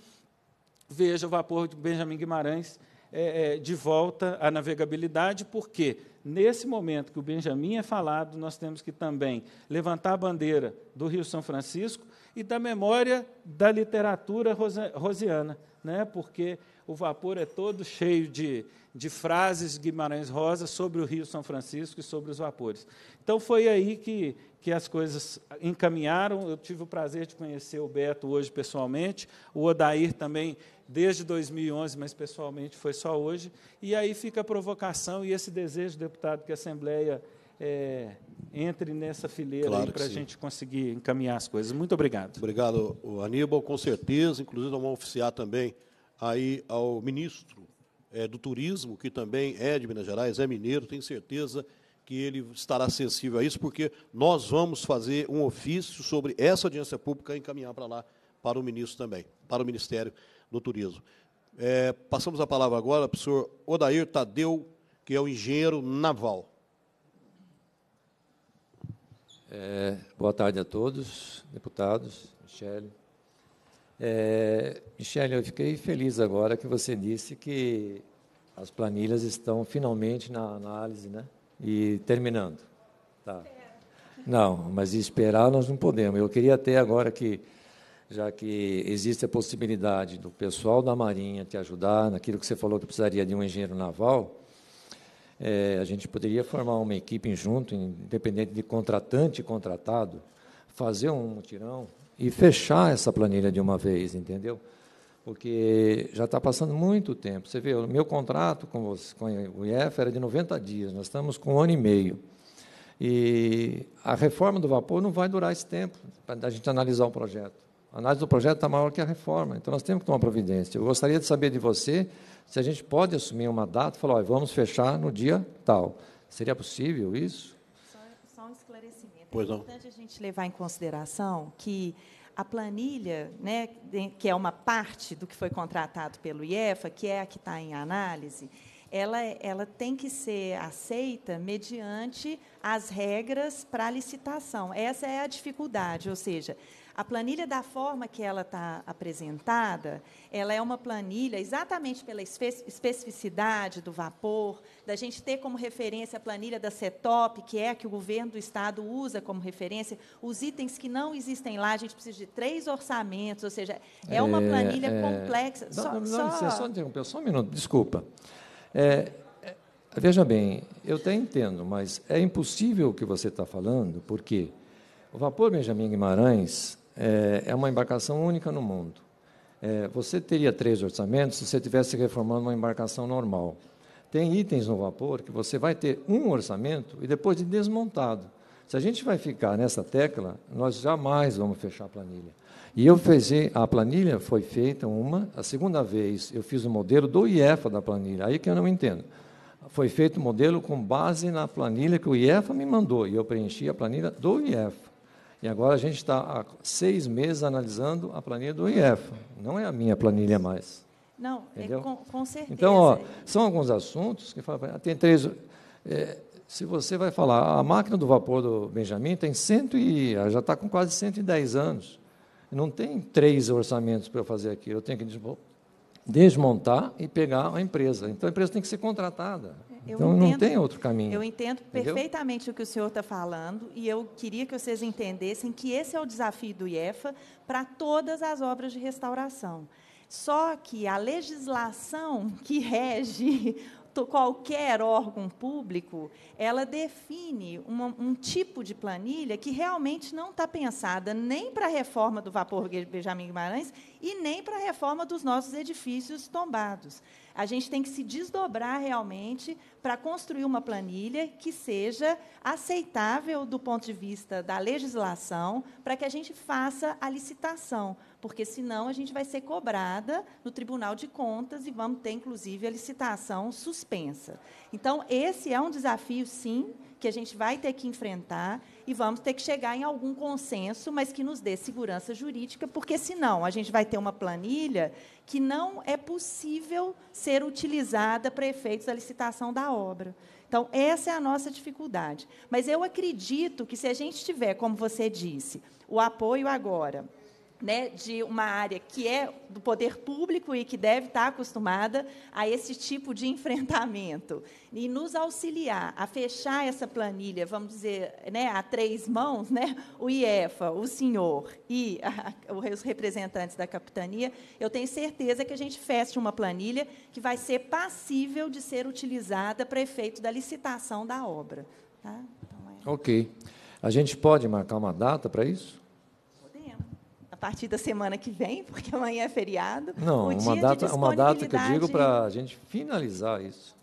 veja o vapor Benjamin Guimarães é, é, de volta à navegabilidade, porque nesse momento que o Benjamin é falado, nós temos que também levantar a bandeira do Rio São Francisco e da memória da literatura rosiana, né? porque o vapor é todo cheio de, de frases de Guimarães Rosa sobre o Rio São Francisco e sobre os vapores. Então foi aí que, que as coisas encaminharam. Eu tive o prazer de conhecer o Beto hoje pessoalmente, o Odair também desde 2011, mas pessoalmente foi só hoje. E aí fica a provocação e esse desejo, deputado, que a Assembleia é, entre nessa fileira claro para a gente conseguir encaminhar as coisas. Muito obrigado. Obrigado, Aníbal, com certeza. Inclusive, vamos oficiar também aí ao ministro é, do Turismo, que também é de Minas Gerais, é mineiro, tenho certeza que ele estará sensível a isso, porque nós vamos fazer um ofício sobre essa audiência pública e encaminhar para lá, para o ministro também, para o Ministério do turismo. É, passamos a palavra agora para o senhor Odair Tadeu, que é o engenheiro naval. É, boa tarde a todos, deputados, Michele. É, Michele, eu fiquei feliz agora que você disse que as planilhas estão finalmente na análise, né? E terminando. Tá. Não, mas esperar nós não podemos. Eu queria até agora que já que existe a possibilidade do pessoal da Marinha te ajudar naquilo que você falou que precisaria de um engenheiro naval, é, a gente poderia formar uma equipe junto, independente de contratante e contratado, fazer um mutirão e fechar essa planilha de uma vez, entendeu? Porque já está passando muito tempo. Você vê, o meu contrato com, você, com o IEF era de 90 dias, nós estamos com um ano e meio. E a reforma do vapor não vai durar esse tempo, para a gente analisar o projeto. A análise do projeto está maior que a reforma, então nós temos que tomar providência. Eu gostaria de saber de você se a gente pode assumir uma data e falar, olha, vamos fechar no dia tal. Seria possível isso? Só, só um esclarecimento. Pois é não. É importante a gente levar em consideração que a planilha, né, que é uma parte do que foi contratado pelo IEFA, que é a que está em análise, ela, ela tem que ser aceita mediante as regras para licitação. Essa é a dificuldade, ou seja, a planilha da forma que ela está apresentada, ela é uma planilha exatamente pela espe especificidade do vapor, da gente ter como referência a planilha da CETOP, que é a que o governo do estado usa como referência, os itens que não existem lá, a gente precisa de três orçamentos, ou seja, é, é uma planilha é... complexa. Não, só, não, não, só... É só interromper, só um minuto, desculpa. É, é, Veja bem, eu até entendo, mas é impossível o que você está falando, porque o vapor Benjamin Guimarães é, é uma embarcação única no mundo. É, você teria três orçamentos se você estivesse reformando uma embarcação normal. Tem itens no vapor que você vai ter um orçamento e depois de desmontado. Se a gente vai ficar nessa tecla, nós jamais vamos fechar a planilha. E eu fiz a planilha foi feita uma, a segunda vez eu fiz o modelo do IEFA da planilha. Aí que eu não entendo. Foi feito o modelo com base na planilha que o IEFA me mandou e eu preenchi a planilha do IEFA. E agora a gente está há seis meses analisando a planilha do IEF. Não é a minha planilha mais. Não, é entendeu? é com, com então, certeza. Então, ó, são alguns assuntos que falam. tem três. É, se você vai falar, a máquina do vapor do Benjamin tem cento e já está com quase 110 anos. Não tem três orçamentos para eu fazer aqui. Eu tenho que desmontar e pegar a empresa. Então a empresa tem que ser contratada então entendo, não tem outro caminho. Eu entendo entendeu? perfeitamente o que o senhor está falando e eu queria que vocês entendessem que esse é o desafio do IEFA para todas as obras de restauração. Só que a legislação [LAUGHS] que rege qualquer órgão público, ela define uma, um tipo de planilha que realmente não está pensada nem para a reforma do vapor Benjamin Guimarães e nem para a reforma dos nossos edifícios tombados. A gente tem que se desdobrar realmente para construir uma planilha que seja aceitável do ponto de vista da legislação, para que a gente faça a licitação, porque senão a gente vai ser cobrada no Tribunal de Contas e vamos ter, inclusive, a licitação suspensa. Então, esse é um desafio, sim, que a gente vai ter que enfrentar e vamos ter que chegar em algum consenso, mas que nos dê segurança jurídica, porque senão a gente vai ter uma planilha que não é possível ser utilizada para efeitos da licitação da obra. Então, essa é a nossa dificuldade. Mas eu acredito que se a gente tiver, como você disse, o apoio agora né, de uma área que é do poder público e que deve estar acostumada a esse tipo de enfrentamento. E nos auxiliar a fechar essa planilha, vamos dizer, né, a três mãos, né, o IEFA, o senhor e a, os representantes da capitania, eu tenho certeza que a gente feche uma planilha que vai ser passível de ser utilizada para efeito da licitação da obra. Tá? Então, é... Ok. A gente pode marcar uma data para isso? partir da semana que vem, porque amanhã é feriado. Não, uma data, uma data que eu digo para a gente finalizar isso.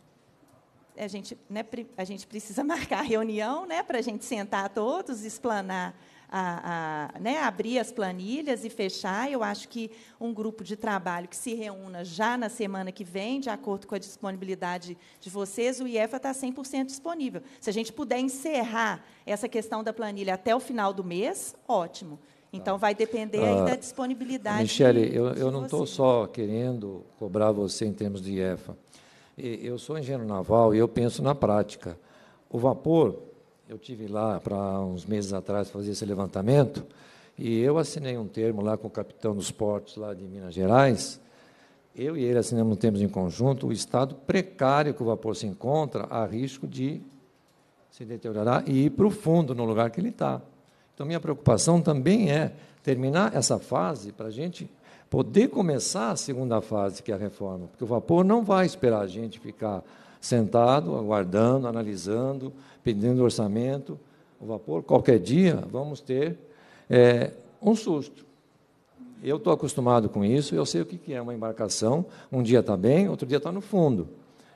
É, a gente, né, a gente precisa [LAUGHS] marcar a reunião né, para a gente sentar todos, explanar a, a, né, abrir as planilhas e fechar. Eu acho que um grupo de trabalho que se reúna já na semana que vem, de acordo com a disponibilidade de vocês, o IEFA está 100% disponível. Se a gente puder encerrar essa questão da planilha até o final do mês, ótimo. Então, vai depender ah, da disponibilidade. Michele, eu, eu não estou só querendo cobrar você em termos de IEFA. Eu sou engenheiro naval e eu penso na prática. O vapor, eu tive lá para uns meses atrás fazer esse levantamento e eu assinei um termo lá com o capitão dos portos lá de Minas Gerais. Eu e ele assinamos um termo em conjunto. O estado precário que o vapor se encontra, há risco de se deteriorar e ir para o fundo no lugar que ele está. Então, minha preocupação também é terminar essa fase para a gente poder começar a segunda fase, que é a reforma, porque o vapor não vai esperar a gente ficar sentado, aguardando, analisando, pedindo orçamento. O vapor, qualquer dia, vamos ter é, um susto. Eu estou acostumado com isso, eu sei o que é uma embarcação. Um dia está bem, outro dia está no fundo.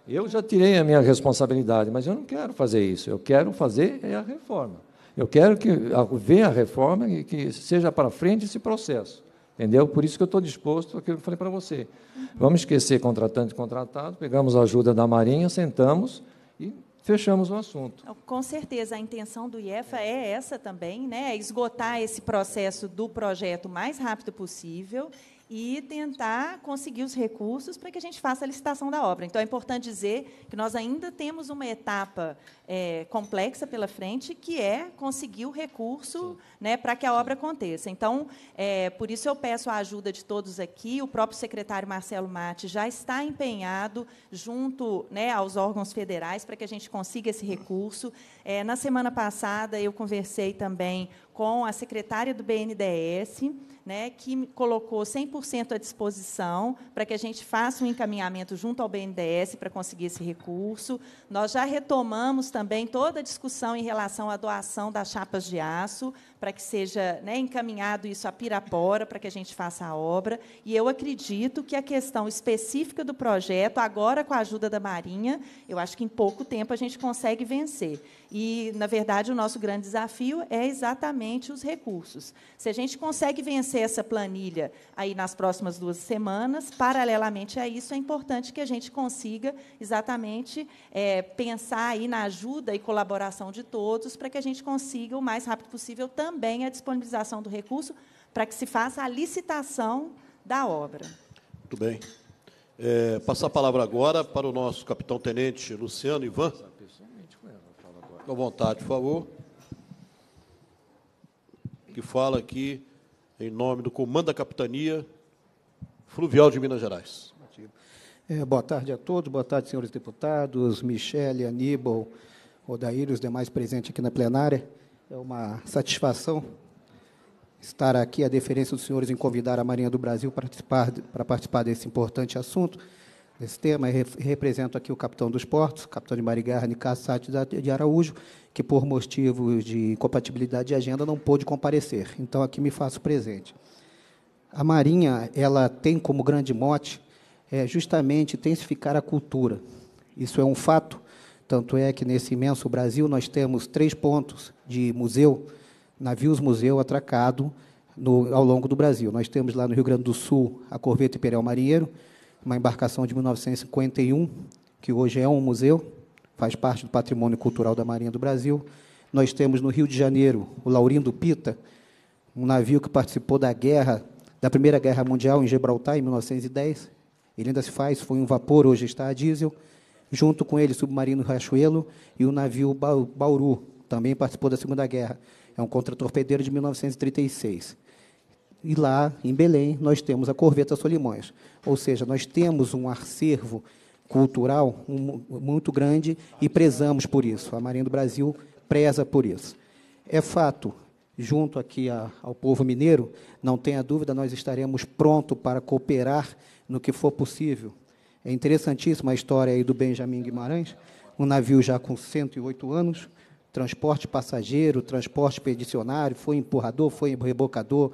Eu já tirei a minha responsabilidade, mas eu não quero fazer isso. Eu quero fazer é a reforma. Eu quero que a, a reforma e que seja para frente esse processo. Entendeu? Por isso que eu estou disposto àquilo é que eu falei para você. Vamos esquecer contratante e contratado, pegamos a ajuda da Marinha, sentamos e fechamos o assunto. Com certeza, a intenção do IEFA é essa também, né? É esgotar esse processo do projeto o mais rápido possível e tentar conseguir os recursos para que a gente faça a licitação da obra. Então, é importante dizer que nós ainda temos uma etapa é, complexa pela frente, que é conseguir o recurso né, para que a obra aconteça. Então, é, por isso eu peço a ajuda de todos aqui. O próprio secretário Marcelo Mate já está empenhado junto né, aos órgãos federais para que a gente consiga esse recurso. É, na semana passada, eu conversei também com a secretária do BNDES, né, que colocou 100% à disposição para que a gente faça um encaminhamento junto ao BNDES para conseguir esse recurso. Nós já retomamos também toda a discussão em relação à doação das chapas de aço, para que seja né, encaminhado isso a Pirapora, para que a gente faça a obra. E eu acredito que a questão específica do projeto, agora com a ajuda da Marinha, eu acho que em pouco tempo a gente consegue vencer. E, na verdade, o nosso grande desafio é exatamente os recursos. Se a gente consegue vencer essa planilha aí nas próximas duas semanas, paralelamente a isso, é importante que a gente consiga exatamente é, pensar aí na ajuda e colaboração de todos para que a gente consiga, o mais rápido possível, também também a disponibilização do recurso para que se faça a licitação da obra. Muito bem. É, passar a palavra agora para o nosso capitão-tenente Luciano Ivan. Com vontade, por favor. Que fala aqui em nome do Comando da Capitania Fluvial de Minas Gerais. É, boa tarde a todos, boa tarde, senhores deputados, Michele, Aníbal, Odair e os demais presentes aqui na plenária. É uma satisfação estar aqui, a deferência dos senhores em convidar a Marinha do Brasil para participar, para participar desse importante assunto, desse tema. represento aqui o capitão dos portos, capitão de Marigar, Nicassati de Araújo, que por motivos de incompatibilidade de agenda não pôde comparecer. Então, aqui me faço presente. A Marinha ela tem como grande mote é, justamente intensificar a cultura. Isso é um fato tanto é que nesse imenso Brasil nós temos três pontos de museu, navios museu atracado no, ao longo do Brasil. Nós temos lá no Rio Grande do Sul a corveta Imperial Marinheiro, uma embarcação de 1951, que hoje é um museu, faz parte do patrimônio cultural da Marinha do Brasil. Nós temos no Rio de Janeiro o Laurindo Pita, um navio que participou da guerra, da Primeira Guerra Mundial em Gibraltar em 1910. Ele ainda se faz, foi um vapor, hoje está a diesel junto com ele o submarino Rachuelo e o navio Bauru, também participou da Segunda Guerra. É um contratorpedeiro de 1936. E lá, em Belém, nós temos a Corveta Solimões. Ou seja, nós temos um acervo cultural muito grande e prezamos por isso. A Marinha do Brasil preza por isso. É fato, junto aqui ao povo mineiro, não tenha dúvida, nós estaremos prontos para cooperar no que for possível é interessantíssima a história aí do Benjamin Guimarães, um navio já com 108 anos, transporte passageiro, transporte expedicionário, foi empurrador, foi rebocador,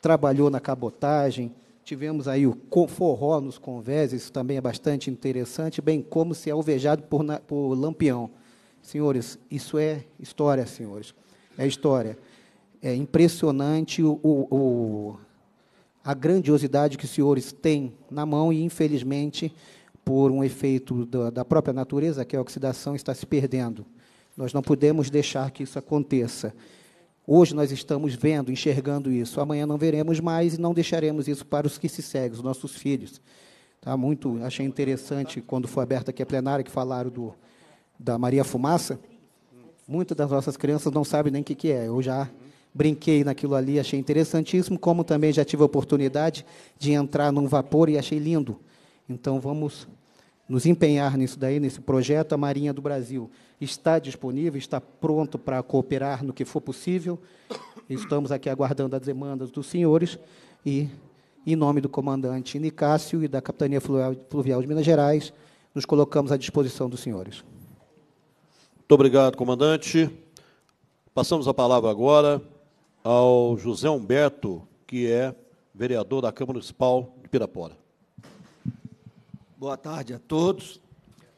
trabalhou na cabotagem, Tivemos aí o forró nos convés, isso também é bastante interessante, bem como ser alvejado por, na, por lampião. Senhores, isso é história, senhores. É história. É impressionante o, o, o a grandiosidade que os senhores têm na mão e, infelizmente, por um efeito da, da própria natureza, que é a oxidação, está se perdendo. Nós não podemos deixar que isso aconteça. Hoje nós estamos vendo, enxergando isso. Amanhã não veremos mais e não deixaremos isso para os que se seguem, os nossos filhos. Tá muito, achei interessante quando foi aberta aqui a plenária que falaram do da Maria Fumaça. Muitas das nossas crianças não sabem nem o que, que é. Eu já brinquei naquilo ali, achei interessantíssimo, como também já tive a oportunidade de entrar num vapor e achei lindo. Então vamos nos empenhar nisso daí, nesse projeto. A Marinha do Brasil está disponível, está pronto para cooperar no que for possível. Estamos aqui aguardando as demandas dos senhores e, em nome do comandante Nicásio e da Capitania Fluvial de Minas Gerais, nos colocamos à disposição dos senhores. Muito obrigado, comandante. Passamos a palavra agora ao José Humberto, que é vereador da Câmara Municipal de Pirapora. Boa tarde a todos.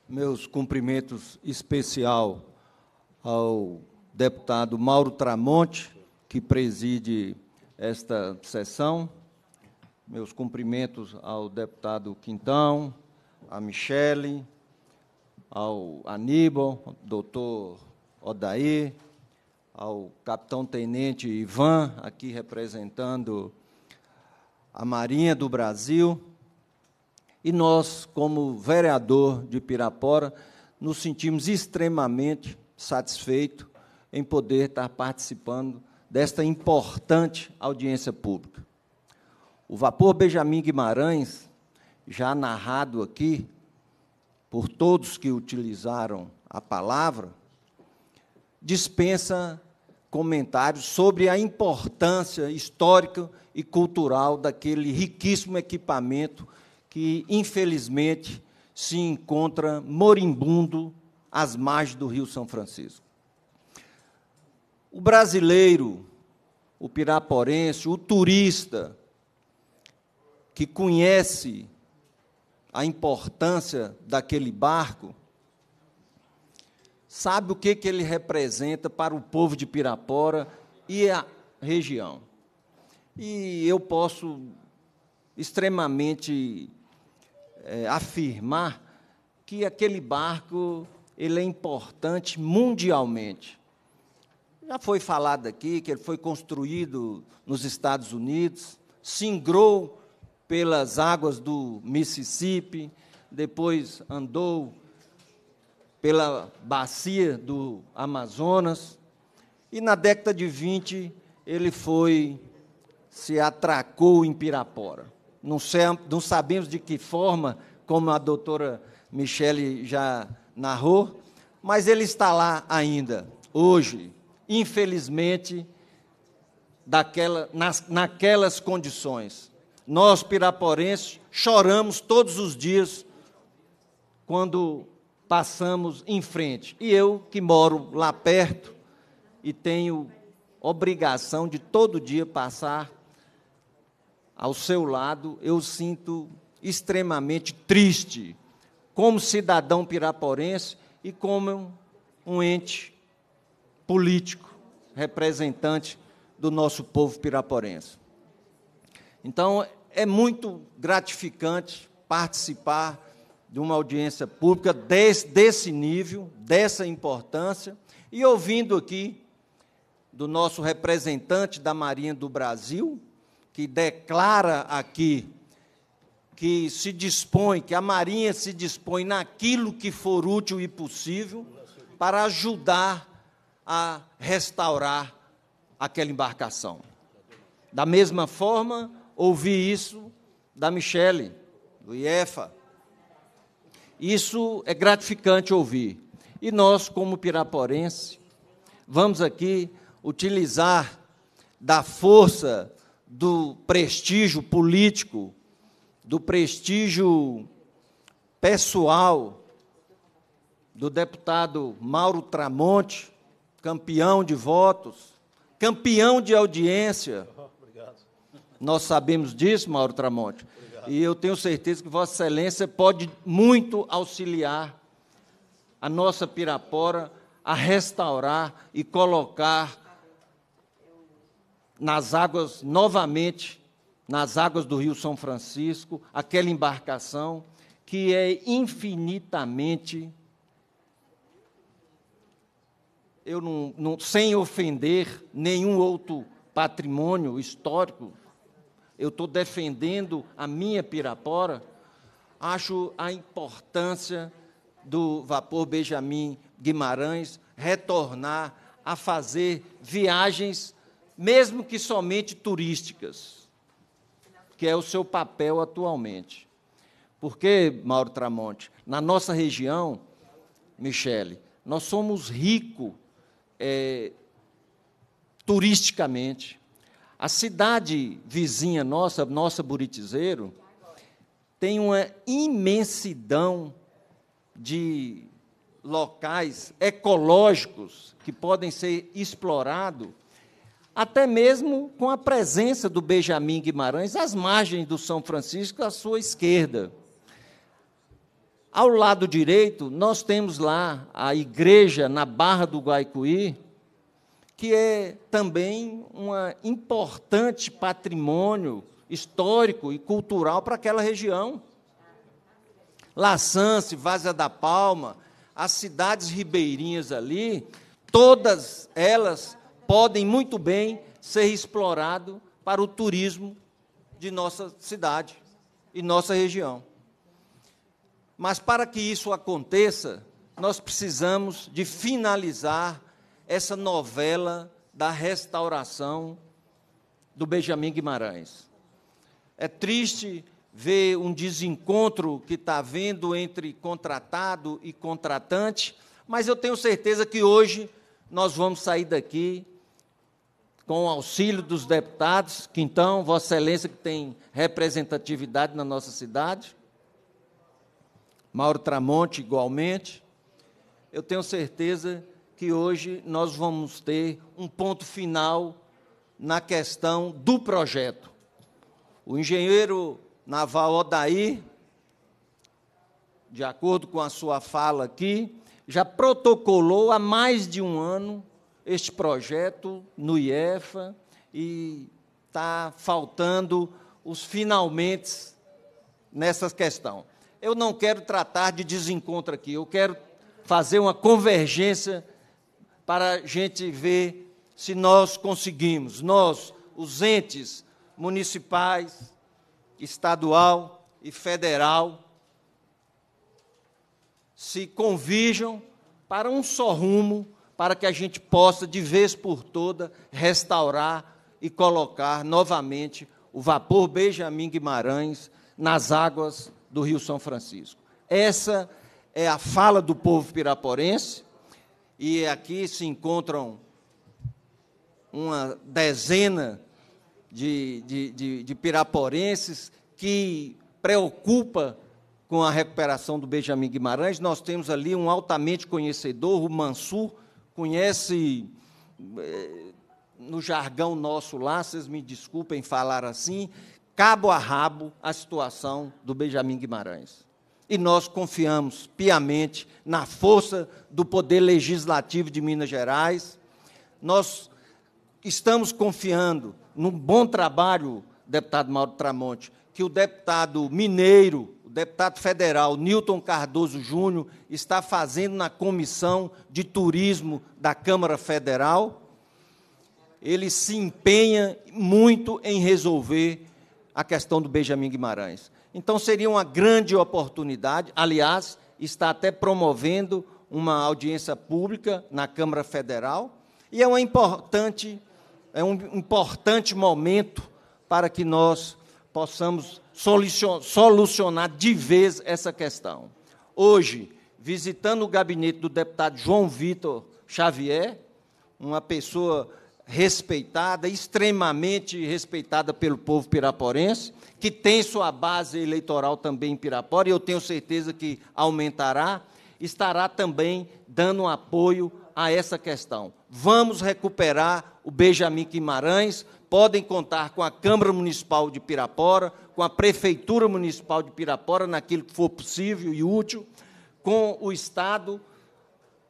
Meus cumprimentos especial ao deputado Mauro Tramonte, que preside esta sessão. Meus cumprimentos ao deputado Quintão, à Michele, ao Aníbal, ao doutor Odair, ao capitão tenente Ivan, aqui representando a Marinha do Brasil, e nós, como vereador de Pirapora, nos sentimos extremamente satisfeitos em poder estar participando desta importante audiência pública. O vapor Benjamin Guimarães, já narrado aqui por todos que utilizaram a palavra, dispensa comentários sobre a importância histórica e cultural daquele riquíssimo equipamento que, infelizmente, se encontra moribundo às margens do Rio São Francisco. O brasileiro, o piraporense, o turista, que conhece a importância daquele barco, sabe o que, que ele representa para o povo de Pirapora e a região. E eu posso extremamente é, afirmar que aquele barco ele é importante mundialmente. Já foi falado aqui que ele foi construído nos Estados Unidos, singrou pelas águas do Mississippi, depois andou pela bacia do Amazonas. E na década de 20 ele foi se atracou em Pirapora. Não, sei, não sabemos de que forma, como a doutora Michele já narrou, mas ele está lá ainda, hoje, infelizmente, daquela, nas, naquelas condições. Nós, piraporenses, choramos todos os dias quando passamos em frente. E eu, que moro lá perto e tenho obrigação de todo dia passar ao seu lado, eu sinto extremamente triste, como cidadão piraporense e como um ente político, representante do nosso povo piraporense. Então, é muito gratificante participar de uma audiência pública desse, desse nível, dessa importância, e ouvindo aqui do nosso representante da Marinha do Brasil, que declara aqui que se dispõe, que a Marinha se dispõe naquilo que for útil e possível para ajudar a restaurar aquela embarcação. Da mesma forma, ouvi isso da Michele, do IEFA, isso é gratificante ouvir. E nós, como piraporense, vamos aqui utilizar da força do prestígio político, do prestígio pessoal do deputado Mauro Tramonte, campeão de votos, campeão de audiência. Nós sabemos disso, Mauro Tramonte. E eu tenho certeza que Vossa Excelência pode muito auxiliar a nossa Pirapora a restaurar e colocar nas águas novamente, nas águas do Rio São Francisco, aquela embarcação que é infinitamente. Eu não, não sem ofender nenhum outro patrimônio histórico eu estou defendendo a minha Pirapora, acho a importância do vapor Benjamin Guimarães retornar a fazer viagens, mesmo que somente turísticas, que é o seu papel atualmente. Porque, Mauro Tramonte, na nossa região, Michele, nós somos ricos é, turisticamente. A cidade vizinha nossa, nossa Buritizeiro, tem uma imensidão de locais ecológicos que podem ser explorados, até mesmo com a presença do Benjamin Guimarães às margens do São Francisco, à sua esquerda. Ao lado direito, nós temos lá a igreja na Barra do Guaicuí, que é também um importante patrimônio histórico e cultural para aquela região. Laçance, Vaza da Palma, as cidades ribeirinhas ali, todas elas podem muito bem ser explorado para o turismo de nossa cidade e nossa região. Mas para que isso aconteça, nós precisamos de finalizar essa novela da restauração do Benjamin Guimarães. É triste ver um desencontro que está havendo entre contratado e contratante, mas eu tenho certeza que hoje nós vamos sair daqui com o auxílio dos deputados, que então, Vossa Excelência, que tem representatividade na nossa cidade, Mauro Tramonte igualmente. Eu tenho certeza que hoje nós vamos ter um ponto final na questão do projeto. O engenheiro naval Odaí de acordo com a sua fala aqui, já protocolou há mais de um ano este projeto no IEFA e está faltando os finalmente nessa questão. Eu não quero tratar de desencontro aqui, eu quero fazer uma convergência para a gente ver se nós conseguimos, nós, os entes municipais, estadual e federal, se convijam para um só rumo, para que a gente possa, de vez por toda, restaurar e colocar novamente o vapor Benjamin Guimarães nas águas do Rio São Francisco. Essa é a fala do povo piraporense, e aqui se encontram uma dezena de, de, de, de piraporenses que preocupa com a recuperação do Benjamin Guimarães. Nós temos ali um altamente conhecedor, o Mansur, conhece eh, no jargão nosso lá, vocês me desculpem falar assim, cabo a rabo a situação do Benjamin Guimarães e nós confiamos piamente na força do poder legislativo de Minas Gerais. Nós estamos confiando no bom trabalho, deputado Mauro Tramonte, que o deputado mineiro, o deputado federal Newton Cardoso Júnior está fazendo na comissão de turismo da Câmara Federal. Ele se empenha muito em resolver a questão do Benjamin Guimarães. Então seria uma grande oportunidade, aliás, está até promovendo uma audiência pública na Câmara Federal, e é, uma importante, é um importante momento para que nós possamos solucionar de vez essa questão. Hoje, visitando o gabinete do deputado João Vitor Xavier, uma pessoa respeitada, extremamente respeitada pelo povo piraporense, que tem sua base eleitoral também em Pirapora, e eu tenho certeza que aumentará, estará também dando apoio a essa questão. Vamos recuperar o Benjamin Guimarães, podem contar com a Câmara Municipal de Pirapora, com a Prefeitura Municipal de Pirapora, naquilo que for possível e útil, com o Estado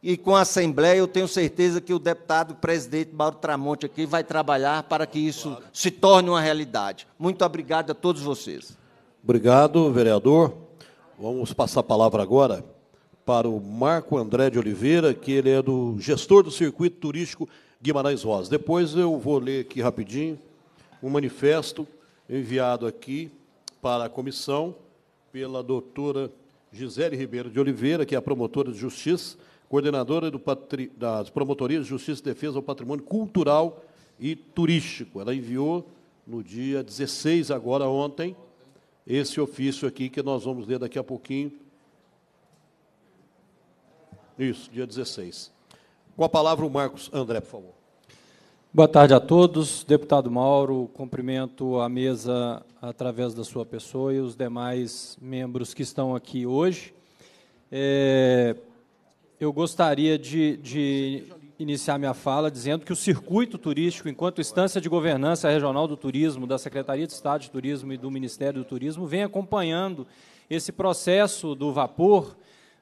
e com a Assembleia, eu tenho certeza que o deputado presidente Mauro Tramonte aqui vai trabalhar para que isso se torne uma realidade. Muito obrigado a todos vocês. Obrigado, vereador. Vamos passar a palavra agora para o Marco André de Oliveira, que ele é do gestor do circuito turístico Guimarães Rosa. Depois eu vou ler aqui rapidinho um manifesto enviado aqui para a comissão pela doutora Gisele Ribeiro de Oliveira, que é a promotora de justiça, coordenadora do Patri... das Promotorias de Justiça e Defesa do Patrimônio Cultural e Turístico. Ela enviou no dia 16, agora ontem, esse ofício aqui que nós vamos ler daqui a pouquinho. Isso, dia 16. Com a palavra o Marcos André, por favor. Boa tarde a todos. Deputado Mauro, cumprimento a mesa através da sua pessoa e os demais membros que estão aqui hoje. É, eu gostaria de, de iniciar minha fala dizendo que o circuito turístico, enquanto instância de governança regional do turismo, da Secretaria de Estado de Turismo e do Ministério do Turismo, vem acompanhando esse processo do vapor,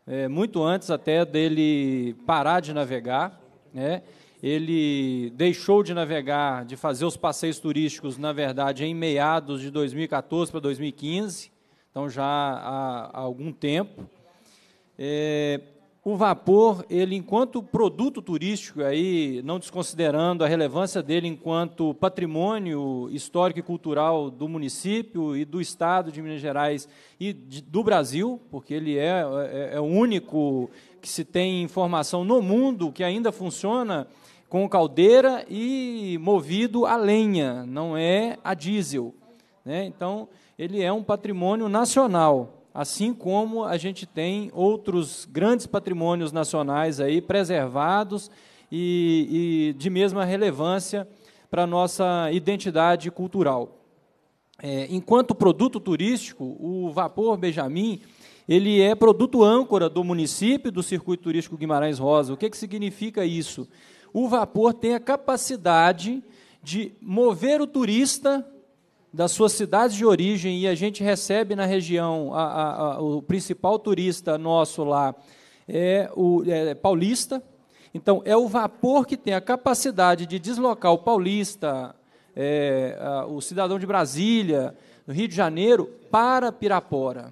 é, muito antes até dele parar de navegar. Né? Ele deixou de navegar, de fazer os passeios turísticos, na verdade, em meados de 2014 para 2015, então já há, há algum tempo. É, o vapor, ele enquanto produto turístico, aí não desconsiderando a relevância dele enquanto patrimônio histórico e cultural do município e do estado de Minas Gerais e de, do Brasil, porque ele é, é, é, o único que se tem informação no mundo que ainda funciona com caldeira e movido a lenha, não é a diesel. Né? Então, ele é um patrimônio nacional assim como a gente tem outros grandes patrimônios nacionais aí preservados e, e de mesma relevância para a nossa identidade cultural. É, enquanto produto turístico, o Vapor Benjamin ele é produto âncora do município do Circuito Turístico Guimarães Rosa. O que, que significa isso? O vapor tem a capacidade de mover o turista das suas cidades de origem e a gente recebe na região a, a, a, o principal turista nosso lá é o é, paulista. Então é o vapor que tem a capacidade de deslocar o paulista, é, o cidadão de Brasília, do Rio de Janeiro para Pirapora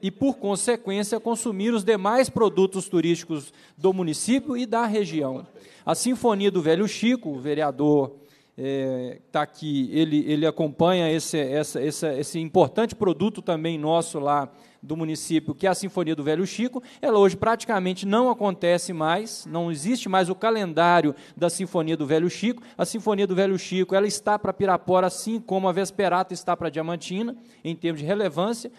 e por consequência consumir os demais produtos turísticos do município e da região. A Sinfonia do Velho Chico, o vereador está é, tá aqui, ele, ele acompanha esse, essa, esse esse importante produto também nosso lá do município, que é a Sinfonia do Velho Chico. Ela hoje praticamente não acontece mais, não existe mais o calendário da Sinfonia do Velho Chico. A Sinfonia do Velho Chico ela está para Pirapora, assim como a Vesperata está para Diamantina, em termos de relevância,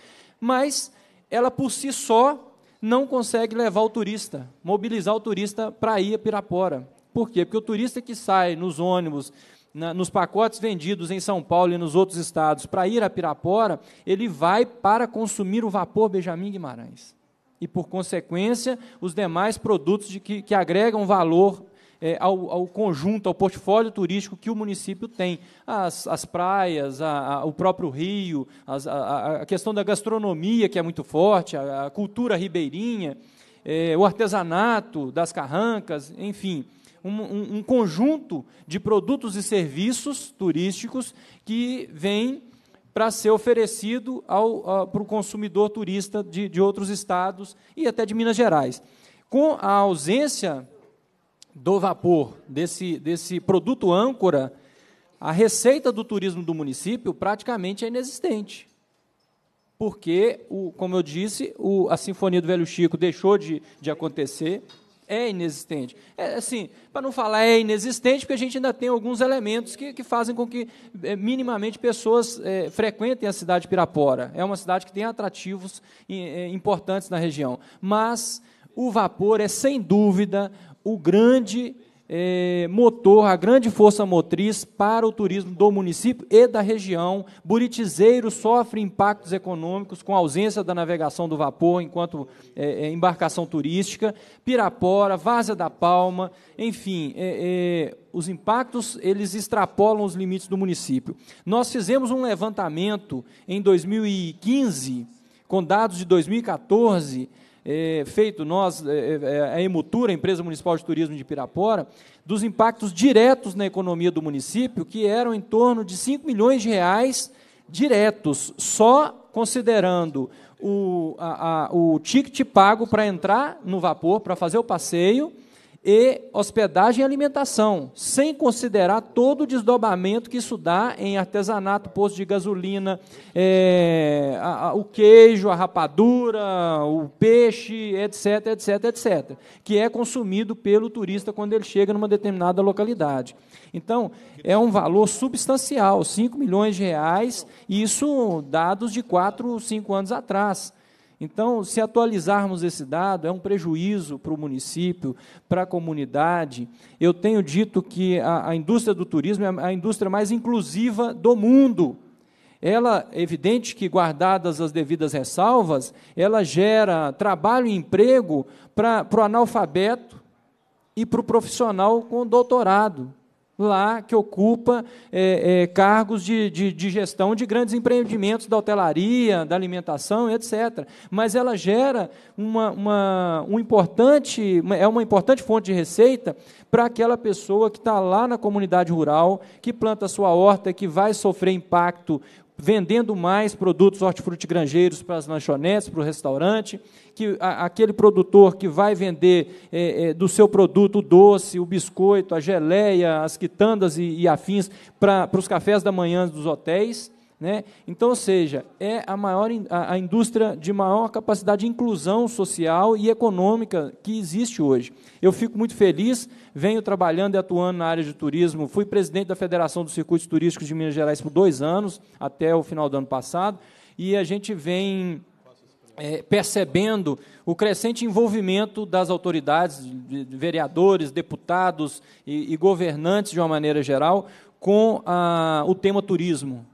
mas ela por si só não consegue levar o turista, mobilizar o turista para ir a Pirapora. Por quê? Porque o turista que sai nos ônibus, na, nos pacotes vendidos em São Paulo e nos outros estados para ir a Pirapora, ele vai para consumir o vapor Benjamin Guimarães. E, por consequência, os demais produtos de que, que agregam valor é, ao, ao, conjunto, ao portfólio turístico que o município tem. As, as praias, a, a, o próprio rio, as, a, a, questão da gastronomia, que é muito forte, a, cultura ribeirinha, é, o artesanato das carrancas, enfim um, um, um conjunto de produtos e serviços turísticos que vem para ser oferecido para o consumidor turista de, de outros estados e até de Minas Gerais. Com a ausência do vapor, desse, desse produto âncora, a receita do turismo do município praticamente é inexistente. Porque, o, como eu disse, o, a Sinfonia do Velho Chico deixou de, de acontecer, é inexistente. É, assim, para não falar é inexistente, porque a gente ainda tem alguns elementos que, que fazem com que é, minimamente pessoas é, frequentem a cidade de Pirapora. É uma cidade que tem atrativos é, importantes na região. Mas o vapor é, sem dúvida, o grande é, motor, a grande força motriz para o turismo do município e da região. Buritizeiro sofre impactos econômicos com a ausência da navegação do vapor enquanto é, é embarcação turística. Pirapora, Várzea da Palma, enfim, é, é, os impactos eles extrapolam os limites do município. Nós fizemos um levantamento em 2015 com dados de 2014 é, feito nós, é, é, é, a Emutura, a Empresa Municipal de Turismo de Pirapora, dos impactos diretos na economia do município, que eram em torno de 5 milhões de reais diretos, só considerando o, a, a, o ticket pago para entrar no vapor, para fazer o passeio, e hospedagem e alimentação, sem considerar todo o desdobramento que isso dá em artesanato, posto de gasolina, é, a, a, o queijo, a rapadura, o peixe, etc, etc, etc, que é consumido pelo turista quando ele chega numa determinada localidade. Então, é um valor substancial, 5 milhões de reais, isso dados de 4 ou 5 anos atrás. Então, se atualizarmos esse dado, é um prejuízo para o município, para a comunidade. Eu tenho dito que a, a indústria do turismo é a indústria mais inclusiva do mundo. Ela, é evidente que guardadas as devidas ressalvas, ela gera trabalho e emprego para, para o analfabeto e para o profissional com doutorado lá que ocupa é, é, cargos de, de, de, gestão de grandes empreendimentos da hotelaria, da alimentação, etc. Mas ela gera uma, uma um importante, é uma importante fonte de receita para aquela pessoa que está lá na comunidade rural, que planta sua horta, que vai sofrer impacto vendendo mais produtos hortifrutigranjeiros para as lanchonetes, para o restaurante, que a, aquele produtor que vai vender é, é, do seu produto o doce, o biscoito, a geleia, as quitandas e, e afins para, para os cafés da manhã dos hotéis, né? Então, ou seja, é a, maior, a, indústria de maior capacidade de inclusão social e econômica que existe hoje. Eu fico muito feliz, venho trabalhando e atuando na área de turismo, fui presidente da Federação dos Circuitos Turísticos de Minas Gerais por dois anos, até o final do ano passado, e a gente vem é, percebendo o crescente envolvimento das autoridades, vereadores, deputados e, e governantes, de uma maneira geral, com a, o tema turismo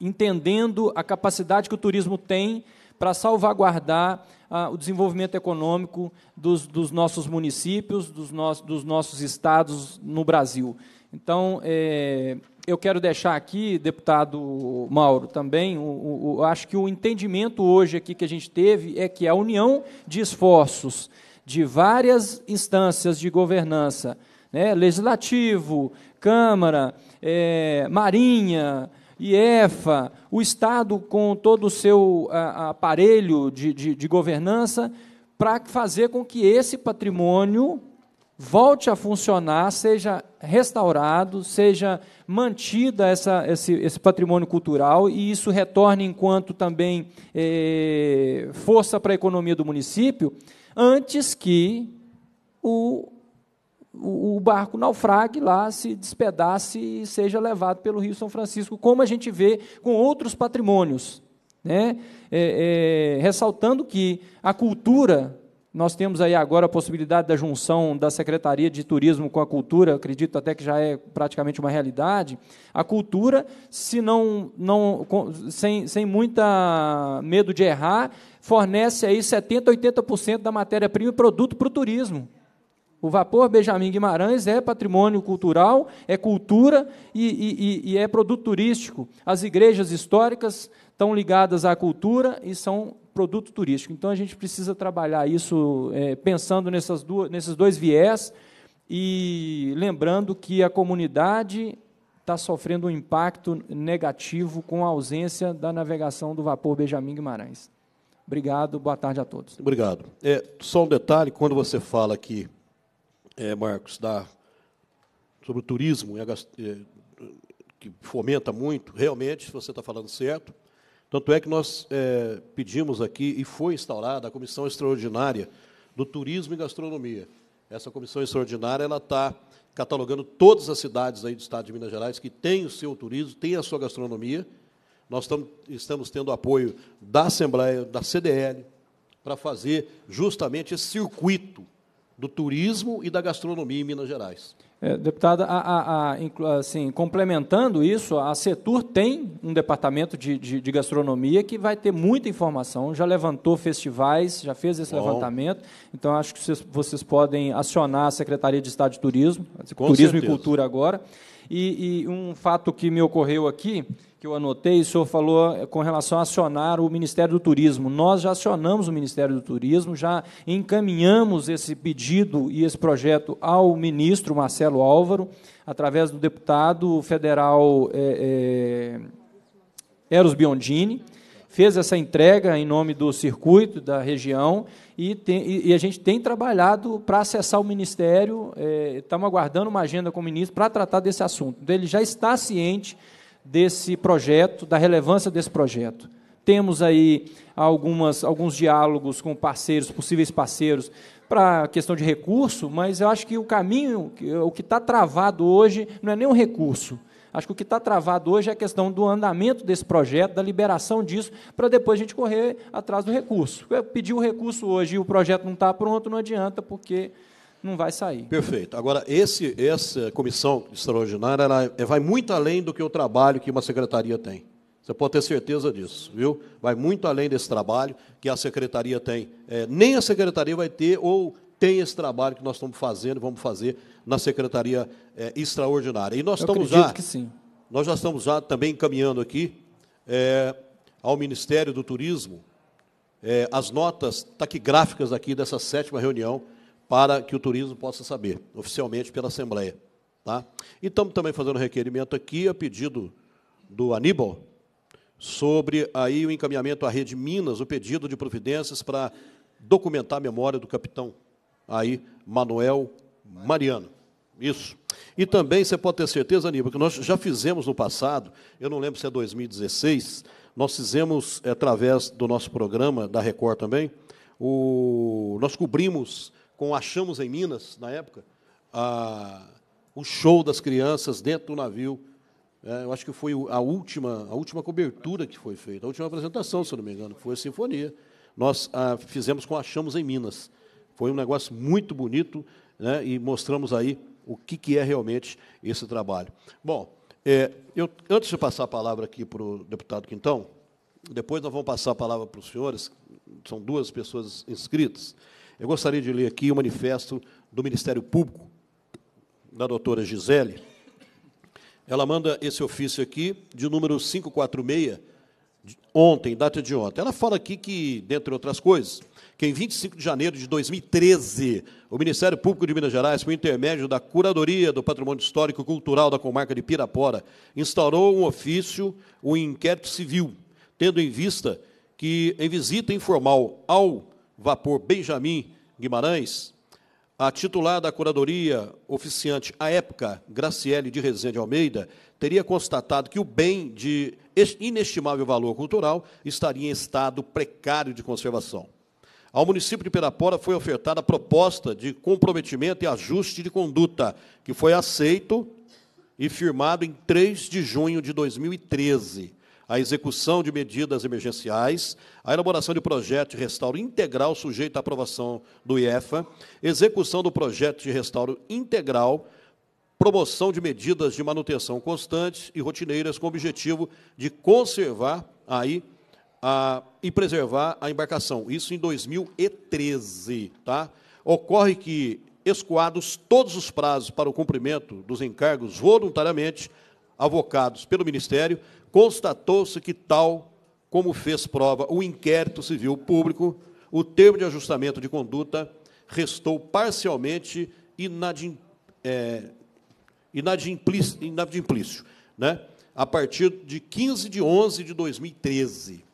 entendendo a capacidade que o turismo tem para salvaguardar ah, o desenvolvimento econômico dos, dos nossos municípios, dos, no, dos nossos estados no Brasil. Então, é, eu quero deixar aqui, deputado Mauro, também, o, o, o, acho que o entendimento hoje aqui que a gente teve é que a união de esforços de várias instâncias de governança, né, legislativo, Câmara, é, Marinha, IEFA, o Estado com todo o seu a, aparelho de, de, de governança, para fazer com que esse patrimônio volte a funcionar, seja restaurado, seja mantida essa, esse, esse patrimônio cultural e isso retorne enquanto também eh, força para a economia do município, antes que o o, o barco naufrague lá, se despedace e seja levado pelo Rio São Francisco, como a gente vê com outros patrimônios. Né? É, é, ressaltando que a cultura, nós temos aí agora a possibilidade da junção da Secretaria de Turismo com a cultura, acredito até que já é praticamente uma realidade. A cultura, se não, não sem, sem muita medo de errar, fornece aí 70, 80% da matéria-prima e produto para o turismo. O vapor Benjamin Guimarães é patrimônio cultural, é cultura e, e, e é produto turístico. As igrejas históricas estão ligadas à cultura e são produto turístico. Então a gente precisa trabalhar isso é, pensando nessas duas, nesses dois viés e lembrando que a comunidade está sofrendo um impacto negativo com a ausência da navegação do vapor Benjamin Guimarães. Obrigado, boa tarde a todos. Obrigado. É, só um detalhe, quando você fala que é, Marcos, da, sobre o turismo, é, que fomenta muito, realmente, você está falando certo. Tanto é que nós é, pedimos aqui, e foi instaurada a Comissão Extraordinária do Turismo e Gastronomia. Essa comissão extraordinária ela está catalogando todas as cidades aí do estado de Minas Gerais que têm o seu turismo, têm a sua gastronomia. Nós tam, estamos tendo apoio da Assembleia, da CDL, para fazer justamente esse circuito do turismo e da gastronomia em Minas Gerais. É, deputada, a, a, a, assim, complementando isso, a Setur tem um departamento de, de, de, gastronomia que vai ter muita informação, já levantou festivais, já fez esse Bom. levantamento, então acho que vocês, vocês, podem acionar a Secretaria de Estado de Turismo, Com Turismo certeza. e Cultura agora, e, e, um fato que me ocorreu aqui, que eu anotei, o senhor falou é, com relação a acionar o Ministério do Turismo. Nós já acionamos o Ministério do Turismo, já encaminhamos esse pedido e esse projeto ao ministro Marcelo Álvaro, através do deputado federal é, é, Eros Biondini fez essa entrega em nome do circuito, da região, e, tem, e a gente tem trabalhado para acessar o Ministério, é, estamos aguardando uma agenda com o ministro para tratar desse assunto. Então, ele já está ciente desse projeto, da relevância desse projeto. Temos aí algumas, alguns diálogos com parceiros, possíveis parceiros, para a questão de recurso, mas eu acho que o caminho, o que está travado hoje, não é nem um recurso, Acho que o que está travado hoje é a questão do andamento desse projeto, da liberação disso, para depois a gente correr atrás do recurso. Eu pedir o recurso hoje e o projeto não está pronto, não adianta, porque não vai sair. Perfeito. Agora, esse, essa comissão extraordinária ela é, vai muito além do que o trabalho que uma secretaria tem. Você pode ter certeza disso, viu? Vai muito além desse trabalho que a secretaria tem. É, nem a secretaria vai ter, ou tem esse trabalho que nós estamos fazendo, vamos fazer na Secretaria é, Extraordinária. E nós Eu estamos já. Que sim. Nós já estamos já também encaminhando aqui é, ao Ministério do Turismo é, as notas taquigráficas aqui dessa sétima reunião para que o turismo possa saber, oficialmente pela Assembleia. Tá? E estamos também fazendo um requerimento aqui, a pedido do Aníbal, sobre aí o encaminhamento à Rede Minas, o pedido de providências para documentar a memória do capitão aí Manuel Mariano. Isso. E também você pode ter certeza, Aníbal, que nós já fizemos no passado, eu não lembro se é 2016, nós fizemos, eh, através do nosso programa, da Record também, o, nós cobrimos com Achamos em Minas, na época, a, o show das crianças dentro do navio. É, eu acho que foi a última, a última cobertura que foi feita, a última apresentação, se não me engano, foi a Sinfonia. Nós a, ah, fizemos com Achamos em Minas. Foi um negócio muito bonito né, e mostramos aí o que, que é realmente esse trabalho. Bom, é, eu, antes de passar a palavra aqui para o deputado Quintão, depois nós vamos passar a palavra para os senhores, são duas pessoas inscritas. Eu gostaria de ler aqui o manifesto do Ministério Público, da doutora Gisele. Ela manda esse ofício aqui, de número 546, de ontem, data de ontem. Ela fala aqui que, dentre outras coisas, que em 25 de janeiro de 2013, o Ministério Público de Minas Gerais, por intermédio da Curadoria do Patrimônio Histórico e Cultural da Comarca de Pirapora, instaurou um ofício, um inquérito civil, tendo em vista que, em visita informal ao vapor Benjamin Guimarães, a titular da curadoria oficiante à época, Graciele de Rezende Almeida, teria constatado que o bem de inestimável valor cultural estaria em estado precário de conservação. Ao município de Pirapora foi ofertada a proposta de comprometimento e ajuste de conduta, que foi aceito e firmado em 3 de junho de 2013 a execução de medidas emergenciais, a elaboração de projeto de restauro integral sujeito à aprovação do IEFA, execução do projeto de restauro integral, promoção de medidas de manutenção constantes e rotineiras com o objetivo de conservar aí e preservar a embarcação. Isso em 2013. Tá? Ocorre que, escoados todos os prazos para o cumprimento dos encargos voluntariamente avocados pelo Ministério, constatou-se que tal como fez prova o inquérito civil público, o termo de ajustamento de conduta restou parcialmente é, inadimplício, inadimplício né? a partir de 15 de 11 de 2013.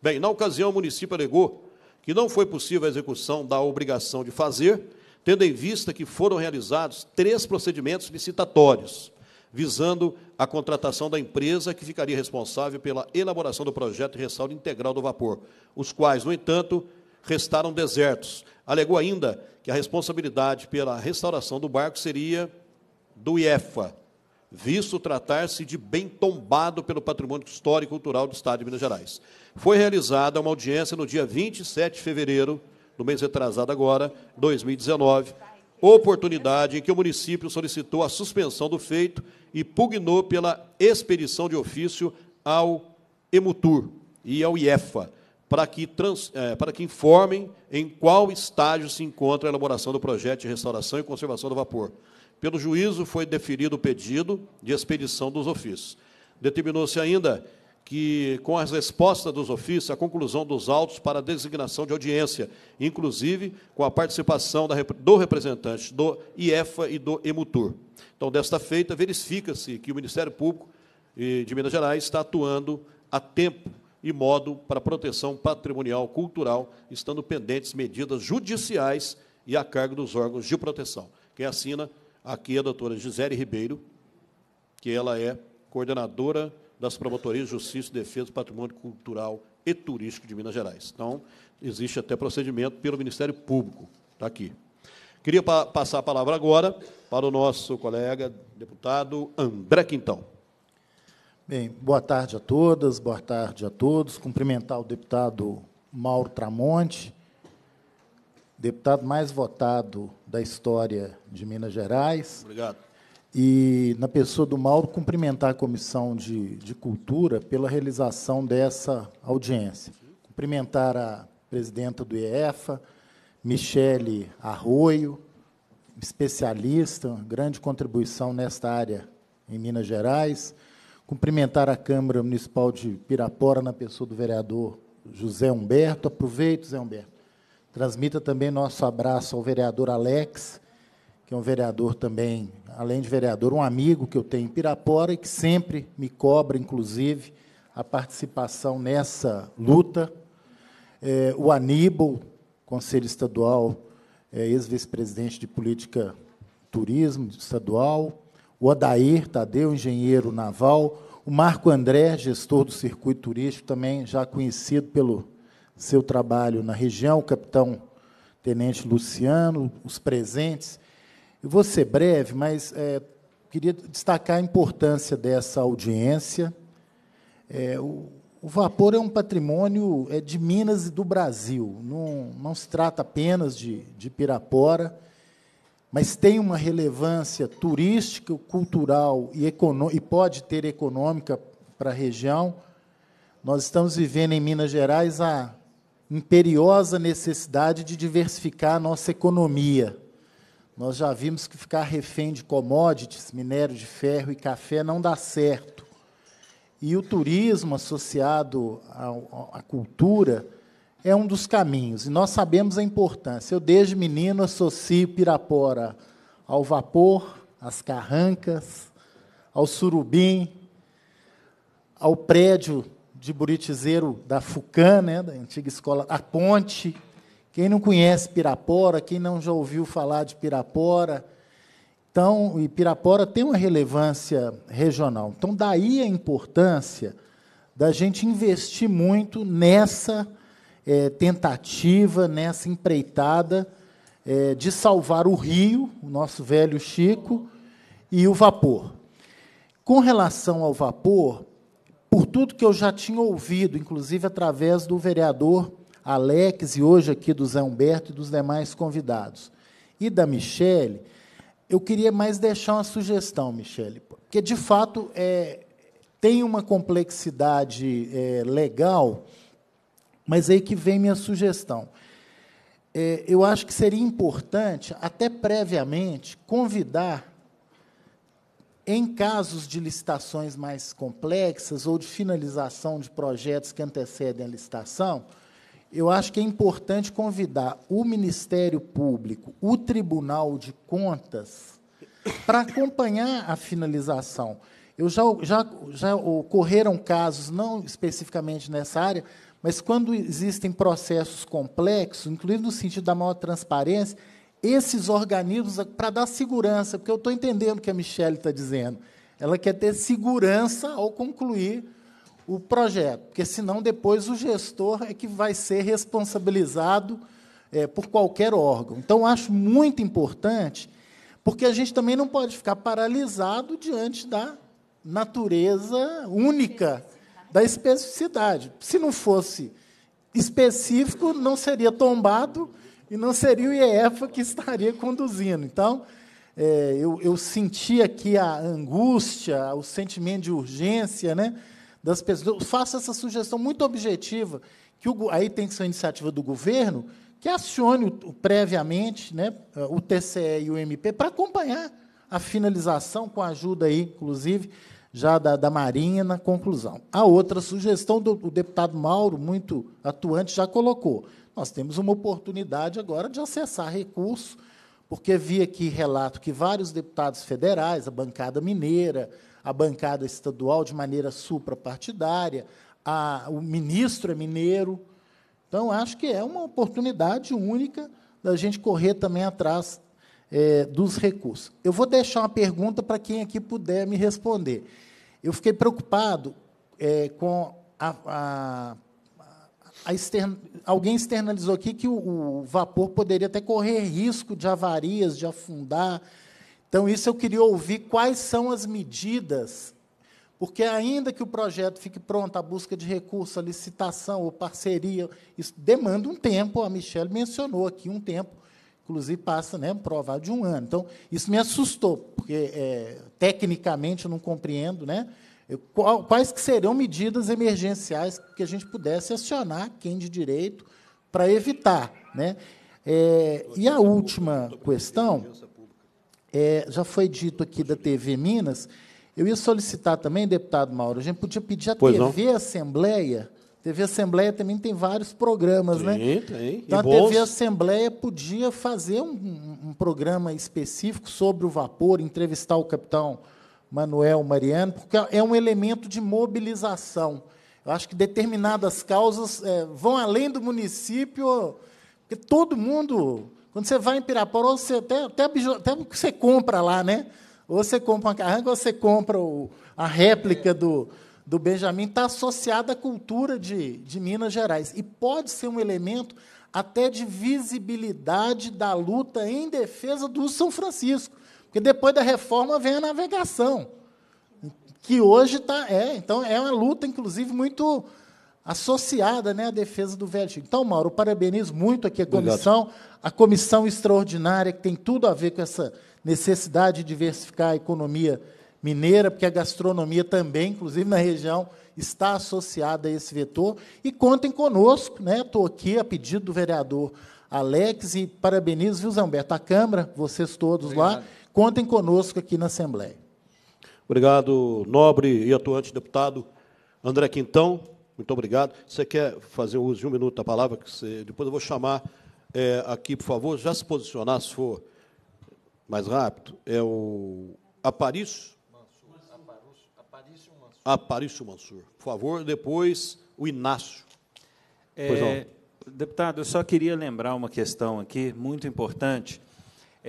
Bem, na ocasião, o município alegou que não foi possível a execução da obrigação de fazer, tendo em vista que foram realizados três procedimentos licitatórios, visando a contratação da empresa que ficaria responsável pela elaboração do projeto de ressaldo integral do vapor, os quais, no entanto, restaram desertos. Alegou ainda que a responsabilidade pela restauração do barco seria do IEFA, visto tratar-se de bem tombado pelo patrimônio histórico e cultural do Estado de Minas Gerais. Foi realizada uma audiência no dia 27 de fevereiro, no mês retrasado agora, 2019, oportunidade em que o município solicitou a suspensão do feito e pugnou pela expedição de ofício ao Emutur e ao IEFA, para que, trans, é, para que informem em qual estágio se encontra a elaboração do projeto de restauração e conservação do vapor pelo juízo foi deferido o pedido de expedição dos ofícios. Determinou-se ainda que, com as respostas dos ofícios, a conclusão dos autos para a designação de audiência, inclusive com a participação da, do representante do IEFA e do EMUTUR. Então, desta feita, verifica-se que o Ministério Público de Minas Gerais está atuando a tempo e modo para proteção patrimonial cultural, estando pendentes medidas judiciais e a cargo dos órgãos de proteção. Quem assina aqui é a doutora Gisele Ribeiro, que ela é coordenadora das Promotorias de Justiça e Defesa do Patrimônio Cultural e Turístico de Minas Gerais. Então, existe até procedimento pelo Ministério Público. Está aqui. Queria pa passar a palavra agora para o nosso colega deputado André Quintão. Bem, boa tarde a todas, boa tarde a todos. Cumprimentar o deputado Mauro Tramonte, deputado mais votado da história de Minas Gerais. Obrigado. E, na pessoa do Mauro, cumprimentar a Comissão de, de Cultura pela realização dessa audiência. Cumprimentar a presidenta do IEFA, Michele Arroio, especialista, grande contribuição nesta área em Minas Gerais. Cumprimentar a Câmara Municipal de Pirapora, na pessoa do vereador José Humberto. Aproveito, José Humberto Transmita também nosso abraço ao vereador Alex, que é um vereador também, além de vereador, um amigo que eu tenho em Pirapora e que sempre me cobra, inclusive, a participação nessa luta. É, o Aníbal, conselho estadual, é, ex-vice-presidente de política turismo estadual. O Odair Tadeu, engenheiro naval. O Marco André, gestor do circuito turístico, também já conhecido pelo seu trabalho na região, o capitão Tenente Luciano, os presentes. Eu vou ser breve, mas é, queria destacar a importância dessa audiência. É, o, o, vapor é um patrimônio é, de Minas e do Brasil. Não, não se trata apenas de, de Pirapora, mas tem uma relevância turística, cultural e, e pode ter econômica para a região. Nós estamos vivendo em Minas Gerais a imperiosa necessidade de diversificar a nossa economia. Nós já vimos que ficar refém de commodities, minério de ferro e café não dá certo. E o turismo associado à, cultura é um dos caminhos. E nós sabemos a importância. Eu, desde menino, associo Pirapora ao vapor, às carrancas, ao surubim, ao prédio de Buritizeiro da FUCAM, né, da antiga escola, a ponte. Quem não conhece Pirapora, quem não já ouviu falar de Pirapora, então, e Pirapora tem uma relevância regional. Então, daí a importância da gente investir muito nessa é, tentativa, nessa empreitada é, de salvar o rio, o nosso velho Chico, e o vapor. Com relação ao vapor, por tudo que eu já tinha ouvido, inclusive através do vereador Alex e hoje aqui do Zé Humberto e dos demais convidados, e da Michele, eu queria mais deixar uma sugestão, Michele, porque de fato é, tem uma complexidade é, legal, mas aí que vem minha sugestão. É, eu acho que seria importante, até previamente, convidar em casos de licitações mais complexas ou de finalização de projetos que antecedem a licitação, eu acho que é importante convidar o Ministério Público, o Tribunal de Contas, para acompanhar a finalização. Eu já, já, já ocorreram casos, não especificamente nessa área, mas quando existem processos complexos, incluindo no sentido da maior transparência, esses organismos para dar segurança, porque eu estou entendendo o que a Michelle está dizendo. Ela quer ter segurança ao concluir o projeto, porque senão depois o gestor é que vai ser responsabilizado é, por qualquer órgão. Então, acho muito importante, porque a gente também não pode ficar paralisado diante da natureza única da especificidade. Se não fosse específico, não seria tombado e não seria o IEFA que estaria conduzindo. Então, é, eu, eu senti aqui a angústia, o sentimento de urgência né, das pessoas. faço essa sugestão muito objetiva, que o, aí tem que ser uma iniciativa do governo, que acione o, previamente né, o TCE e o MP para acompanhar a finalização, com a ajuda aí, inclusive, já da, da Marinha na conclusão. A outra sugestão do, do deputado Mauro, muito atuante, já colocou nós temos uma oportunidade agora de acessar recursos, porque vi aqui relato que vários deputados federais, a bancada mineira, a bancada estadual de maneira suprapartidária, a, o ministro é mineiro. Então, acho que é uma oportunidade única da gente correr também atrás é, dos recursos. Eu vou deixar uma pergunta para quem aqui puder me responder. Eu fiquei preocupado é, com a, a alguém externalizou aqui que o, o vapor poderia até correr risco de avarias, de afundar. Então, isso eu queria ouvir quais são as medidas, porque ainda que o projeto fique pronto, a busca de recurso, a licitação ou parceria, isso demanda um tempo, a Michelle mencionou aqui um tempo, inclusive passa né, provar de um ano. Então, isso me assustou, porque é, tecnicamente eu não compreendo, né? Quais que serão medidas emergenciais que a gente pudesse acionar quem de direito para evitar, né? É, e a última questão, é, já foi dito aqui da TV Minas, eu ia solicitar também, deputado Mauro, a gente podia pedir à TV não. Assembleia. TV Assembleia também tem vários programas, né? Tem. Então e a bons. TV Assembleia podia fazer um, um, programa específico sobre o vapor, entrevistar o capitão Manuel Mariano, porque é um elemento de mobilização. Eu acho que determinadas causas é, vão além do município, porque todo mundo, quando você vai em Pirapora, você até, até, até você compra lá, né? Ou você compra uma carranca, ou você compra o, a réplica do, do Benjamin, está associada à cultura de, de Minas Gerais. E pode ser um elemento até de visibilidade da luta em defesa do São Francisco. Porque depois da reforma vem a navegação, que hoje tá É, então é uma luta, inclusive, muito associada né, à defesa do velho Chico. Então, Mauro, parabenizo muito aqui a comissão, Obrigado. a comissão extraordinária, que tem tudo a ver com essa necessidade de diversificar a economia mineira, porque a gastronomia também, inclusive na região, está associada a esse vetor. E contem conosco, né? Estou aqui a pedido do vereador Alex e parabenizo, viu, Zé Humberto, a Câmara, vocês todos Obrigado. lá contem conosco aqui na Assembleia. Obrigado, nobre e atuante deputado André Quintão. Muito obrigado. Você quer fazer uso de um minuto da palavra? Que você... Depois eu vou chamar é, aqui, por favor, já se posicionar, se for mais rápido. É o Aparício? Aparício Mansur. Aparício Mansur. Por favor, depois o Inácio. É, deputado, eu só queria lembrar uma questão aqui muito importante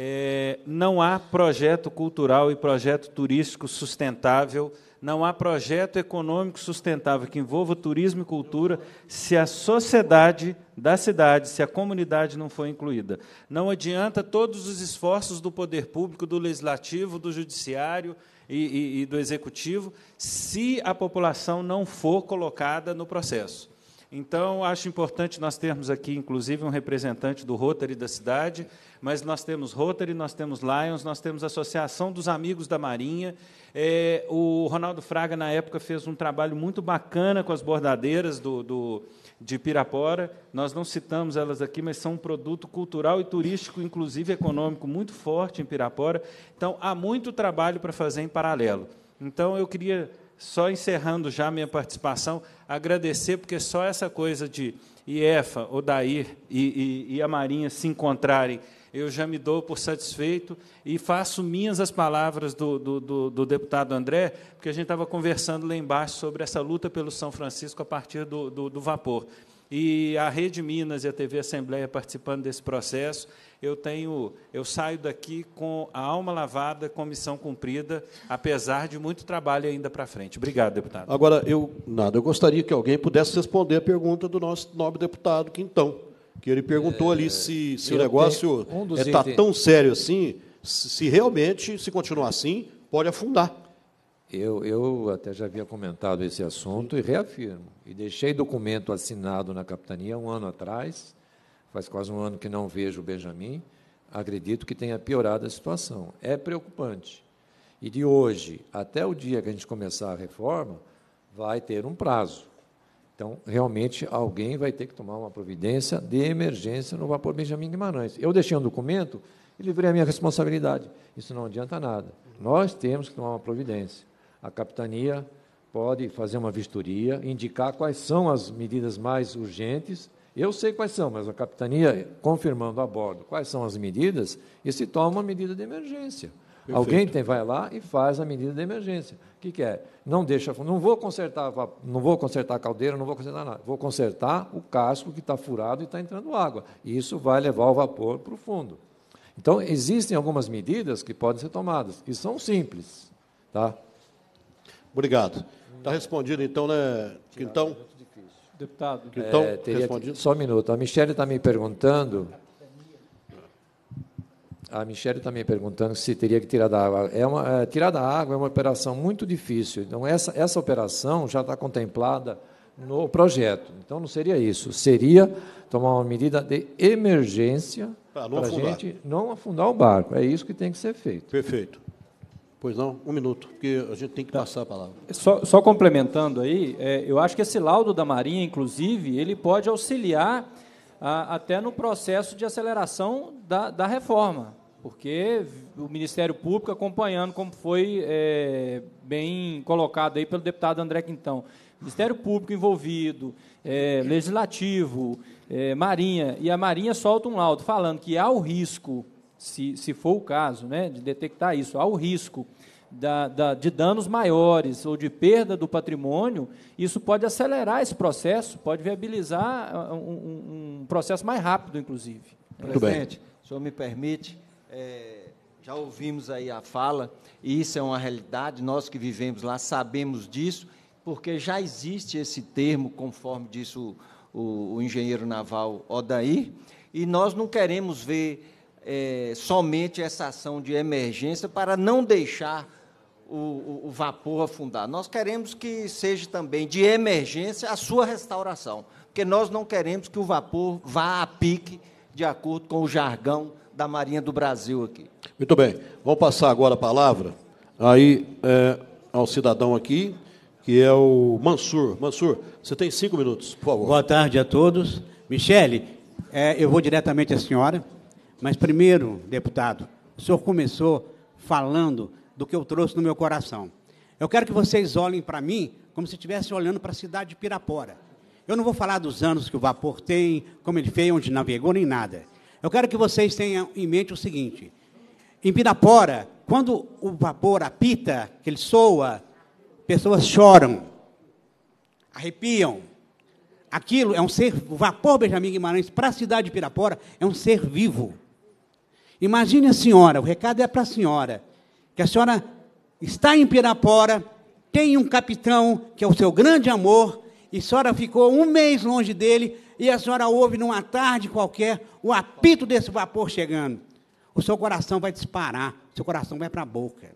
é, não há projeto cultural e projeto turístico sustentável, não há projeto econômico sustentável que envolva turismo e cultura se a sociedade da cidade, se a comunidade não for incluída. Não adianta todos os esforços do poder público, do legislativo, do judiciário e, e, e do executivo, se a população não for colocada no processo. Então, acho importante nós termos aqui, inclusive, um representante do Rotary da cidade, mas nós temos Rotary, nós temos Lions, nós temos a Associação dos Amigos da Marinha. É, o Ronaldo Fraga, na época, fez um trabalho muito bacana com as bordadeiras do, do de Pirapora. Nós não citamos elas aqui, mas são um produto cultural e turístico, inclusive econômico, muito forte em Pirapora. Então, há muito trabalho para fazer em paralelo. Então, eu queria só encerrando já minha participação, agradecer, porque só essa coisa de IEFA, Odair e, e, e a Marinha se encontrarem, eu já me dou por satisfeito e faço minhas as palavras do, do, do, do deputado André, porque a gente estava conversando lá embaixo sobre essa luta pelo São Francisco a partir do, do, do vapor. E a Rede Minas e a TV Assembleia participando desse processo, eu tenho, eu saio daqui com a alma lavada, com missão cumprida, apesar de muito trabalho ainda para frente. Obrigado, deputado. Agora, eu nada, eu gostaria que alguém pudesse responder a pergunta do nosso nobre deputado Quintão, que ele perguntou é, ali se, se o negócio tenho, um está é, tá tão sério assim, se, se realmente, se continuar assim, pode afundar. Eu, eu até já havia comentado esse assunto e reafirmo. E deixei documento assinado na capitania um ano atrás, faz quase um ano que não vejo o Benjamin, acredito que tenha piorado a situação. É preocupante. E de hoje até o dia que a gente começar a reforma, vai ter um prazo. Então, realmente, alguém vai ter que tomar uma providência de emergência no vapor Benjamin Guimarães. Eu deixei um documento e livrei a minha responsabilidade. Isso não adianta nada. Nós temos que tomar uma providência. A capitania pode fazer uma vistoria, indicar quais são as medidas mais urgentes eu sei quais são, mas a capitania, confirmando a bordo quais são as medidas, e se toma uma medida de emergência. Perfeito. Alguém tem, vai lá e faz a medida de emergência. O que, que é? Não deixa, não vou consertar, não vou consertar a caldeira, não vou consertar nada. Vou consertar o casco que está furado e está entrando água. E isso vai levar o vapor para o fundo. Então, existem algumas medidas que podem ser tomadas, e são simples. Tá? Obrigado. Está respondido, então, né, Quintão? Deputado. É, então, teria, Só um minuto. A Michelle está me perguntando. A Michelle está me perguntando se teria que tirar da água. É uma, é, tirar da água é uma operação muito difícil. Então, essa, essa operação já está contemplada no projeto. Então, não seria isso. Seria tomar uma medida de emergência para a gente não afundar o barco. É isso que tem que ser feito. Perfeito. Pois não, um minuto, porque a gente tem que tá. passar a palavra. É, só, só complementando aí, é, eu acho que esse laudo da Marinha, inclusive, ele pode auxiliar a, até no processo de aceleração da, da reforma, porque o Ministério Público acompanhando, como foi é, bem colocado aí pelo deputado André Quintão, Ministério Público envolvido, é, Legislativo, é, Marinha, e a Marinha solta um laudo falando que há o risco se, se for o caso, né, de detectar isso. Há o risco da, da, de danos maiores ou de perda do patrimônio, isso pode acelerar esse processo, pode viabilizar ah, ah, um, um processo mais rápido, inclusive. Muito Presidente, bem. o senhor me permite, é, já ouvimos aí a fala, e isso é uma realidade, nós que vivemos lá sabemos disso, porque já existe esse termo, conforme disse o, o, o engenheiro naval Odaí e nós não queremos ver é, somente essa ação de emergência para não deixar o, o, vapor afundar. Nós queremos que seja também de emergência a sua restauração, porque nós não queremos que o vapor vá a pique, de acordo com o jargão da Marinha do Brasil aqui. Muito bem. Vou passar agora a palavra aí é, ao cidadão aqui, que é o Mansur. Mansur, você tem cinco minutos, por favor. Boa tarde a todos. Michele, é, eu vou diretamente à senhora. Mas primeiro, deputado, o senhor começou falando do que eu trouxe no meu coração. Eu quero que vocês olhem para mim como se estivessem olhando para a cidade de Pirapora. Eu não vou falar dos anos que o vapor tem, como ele fez, onde navegou, nem nada. Eu quero que vocês tenham em mente o seguinte: em Pirapora, quando o vapor apita, que ele soa, pessoas choram, arrepiam. Aquilo é um ser, o vapor Benjamin Guimarães para a cidade de Pirapora é um ser vivo. Imagine a senhora, o recado é para a senhora, que a senhora está em Pirapora, tem um capitão que é o seu grande amor, e a senhora ficou um mês longe dele, e a senhora ouve numa tarde qualquer o apito desse vapor chegando. O seu coração vai disparar, o seu coração vai para a boca.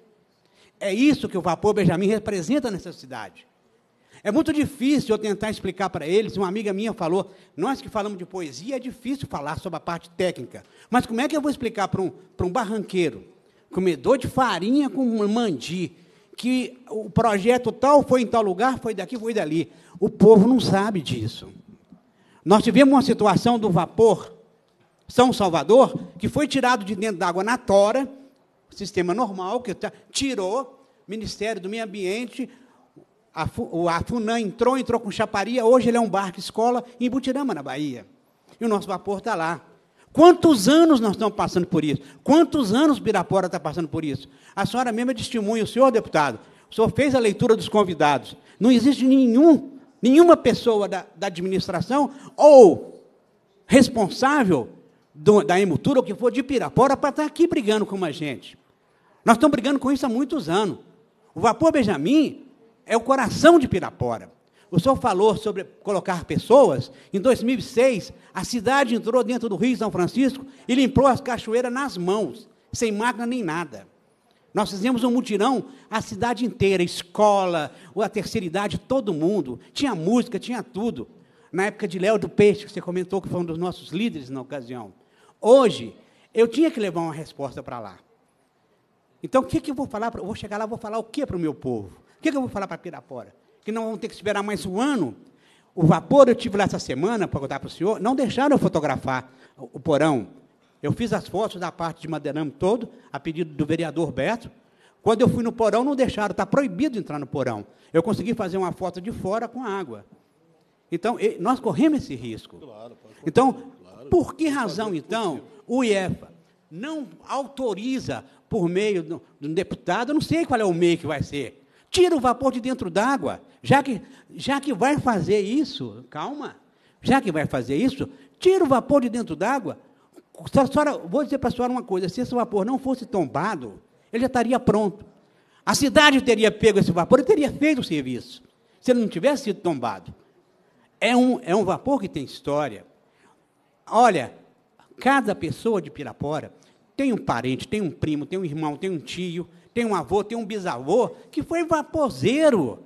É isso que o vapor Benjamin representa nessa cidade. É muito difícil eu tentar explicar para eles. Uma amiga minha falou: nós que falamos de poesia, é difícil falar sobre a parte técnica. Mas como é que eu vou explicar para um, para um barranqueiro, comedor de farinha com mandi, que o projeto tal foi em tal lugar, foi daqui, foi dali? O povo não sabe disso. Nós tivemos uma situação do vapor São Salvador, que foi tirado de dentro da água na tora, sistema normal, que tá, tirou, Ministério do Meio Ambiente, a, a entrou, entrou com chaparia, hoje ele é um barco escola em Butirama, na Bahia. E o nosso vapor está lá. Quantos anos nós estamos passando por isso? Quantos anos Birapora está passando por isso? A senhora mesma é testemunha, o senhor deputado, o senhor fez a leitura dos convidados. Não existe nenhum, nenhuma pessoa da, da administração ou responsável do, da emutura, ou que for, de Pirapora, para estar tá aqui brigando com a gente. Nós estamos brigando com isso há muitos anos. O vapor Benjamin é o coração de Pirapora. O senhor falou sobre colocar pessoas. Em 2006, a cidade entrou dentro do Rio São Francisco e limpou as cachoeiras nas mãos, sem máquina nem nada. Nós fizemos um mutirão a cidade inteira, escola, a terceira idade, todo mundo. Tinha música, tinha tudo. Na época de Léo do Peixe, que você comentou que foi um dos nossos líderes na ocasião. Hoje, eu tinha que levar uma resposta para lá. Então, o que, que eu vou falar? Eu vou chegar lá, vou falar o que para o meu povo? que, que eu vou falar para Pirapora? Que não vão ter que esperar mais um ano? O vapor, eu tive lá essa semana para contar para o senhor, não deixaram eu fotografar o porão. Eu fiz as fotos da parte de Madeirama todo, a pedido do vereador Beto. Quando eu fui no porão, não deixaram, está proibido entrar no porão. Eu consegui fazer uma foto de fora com água. Então, nós corremos esse risco. então, por que razão, então, o IEFA não autoriza por meio de um deputado, eu não sei qual é o meio que vai ser, Tira o vapor de dentro d'água. Já que, já que vai fazer isso, calma. Já que vai fazer isso, tira o vapor de dentro d'água. Senhora, vou dizer para a senhora uma coisa: se esse vapor não fosse tombado, ele já estaria pronto. A cidade teria pego esse vapor e teria feito o serviço, se ele não tivesse sido tombado. É um, é um vapor que tem história. Olha, cada pessoa de Pirapora tem um parente, tem um primo, tem um irmão, tem um tio, tem um avô, tem um bisavô, que foi vapozeiro.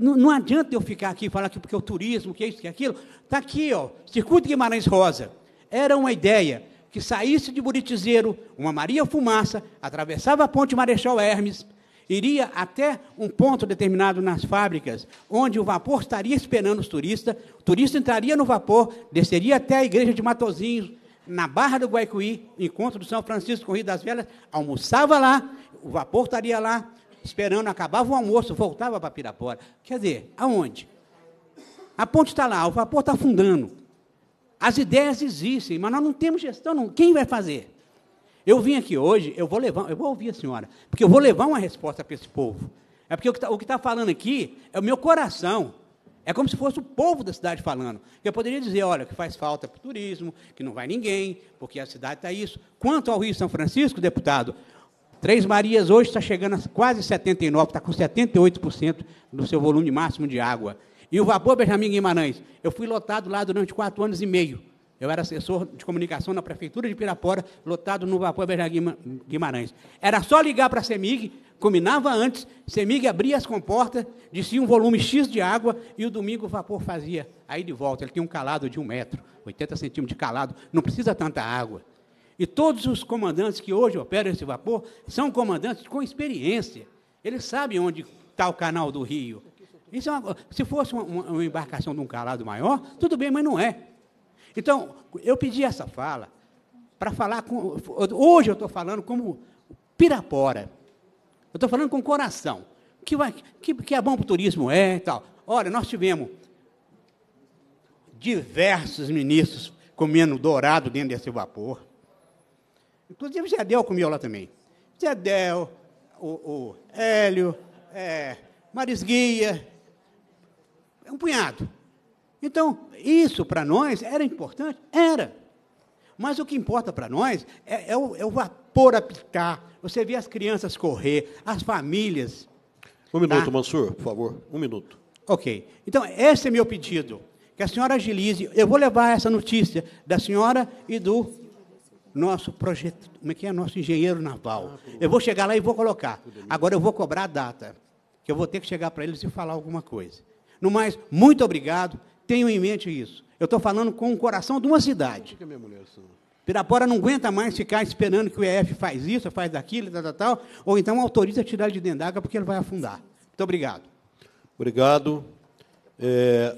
Não, não adianta eu ficar aqui e falar que porque o turismo, que isso, que aquilo. Está aqui, ó, Circuito Guimarães Rosa. Era uma ideia que saísse de Buritizeiro, uma Maria Fumaça, atravessava a ponte Marechal Hermes, iria até um ponto determinado nas fábricas, onde o vapor estaria esperando os turistas, o turista entraria no vapor, desceria até a igreja de Matozinhos, na Barra do Guaicuí, encontro do São Francisco com o Rio das velas, almoçava lá, o vapor estaria lá, esperando, acabava o almoço, voltava para Pirapora. Quer dizer, aonde? A ponte está lá, o vapor está afundando. As ideias existem, mas nós não temos gestão. Não. Quem vai fazer? Eu vim aqui hoje, eu vou levar, eu vou ouvir a senhora, porque eu vou levar uma resposta para esse povo. É porque o que está tá falando aqui é o meu coração. É como se fosse o povo da cidade falando. Eu poderia dizer, olha, que faz falta para o turismo, que não vai ninguém, porque a cidade está isso. Quanto ao Rio São Francisco, deputado, Três Marias hoje está chegando a quase 79%, está com 78% do seu volume máximo de água. E o vapor Benjamin Guimarães, eu fui lotado lá durante quatro anos e meio. Eu era assessor de comunicação na prefeitura de Pirapora, lotado no vapor Benjamin Guimarães. Era só ligar para a CEMIG, Combinava antes, Semig abria as comportas, descia um volume X de água e o domingo o vapor fazia. Aí de volta, ele tinha um calado de um metro, 80 centímetros de calado, não precisa tanta água. E todos os comandantes que hoje operam esse vapor são comandantes com experiência. Eles sabem onde está o canal do rio. Isso é uma, se fosse uma, uma embarcação de um calado maior, tudo bem, mas não é. Então, eu pedi essa fala para falar com. Hoje eu estou falando como Pirapora. Eu estou falando com coração. Que, vai, que, que é bom para o turismo, é e tal. Olha, nós tivemos diversos ministros comendo dourado dentro desse vapor. Inclusive, Zedel comeu lá também. Zedel, o, o Hélio, é, é um punhado. Então, isso para nós era importante? Era. Mas o que importa para nós é, é, o, é o vapor por apitar você vê as crianças correr, as famílias. Um tá? minuto, Mansur, por favor, um minuto. Ok. Então, esse é meu pedido, que a senhora agilize. Eu vou levar essa notícia da senhora e do nosso projeto, como é que é? Nosso engenheiro naval. Ah, eu vou chegar lá e vou colocar. Agora eu vou cobrar a data, que eu vou ter que chegar para eles e falar alguma coisa. No mais, muito obrigado. Tenham em mente isso. Eu estou falando com o coração de uma cidade. Por que é minha mulher Pirapora não aguenta mais ficar esperando que o EF faz isso, faz aquilo, tal, tal, tal ou então autoriza a tirar ele de dentro d'água porque ele vai afundar. Muito obrigado. Obrigado. É...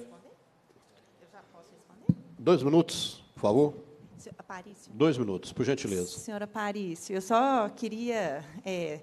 Dois minutos, por favor. Aparício. Dois minutos, por gentileza. Senhora Parício, eu só queria é,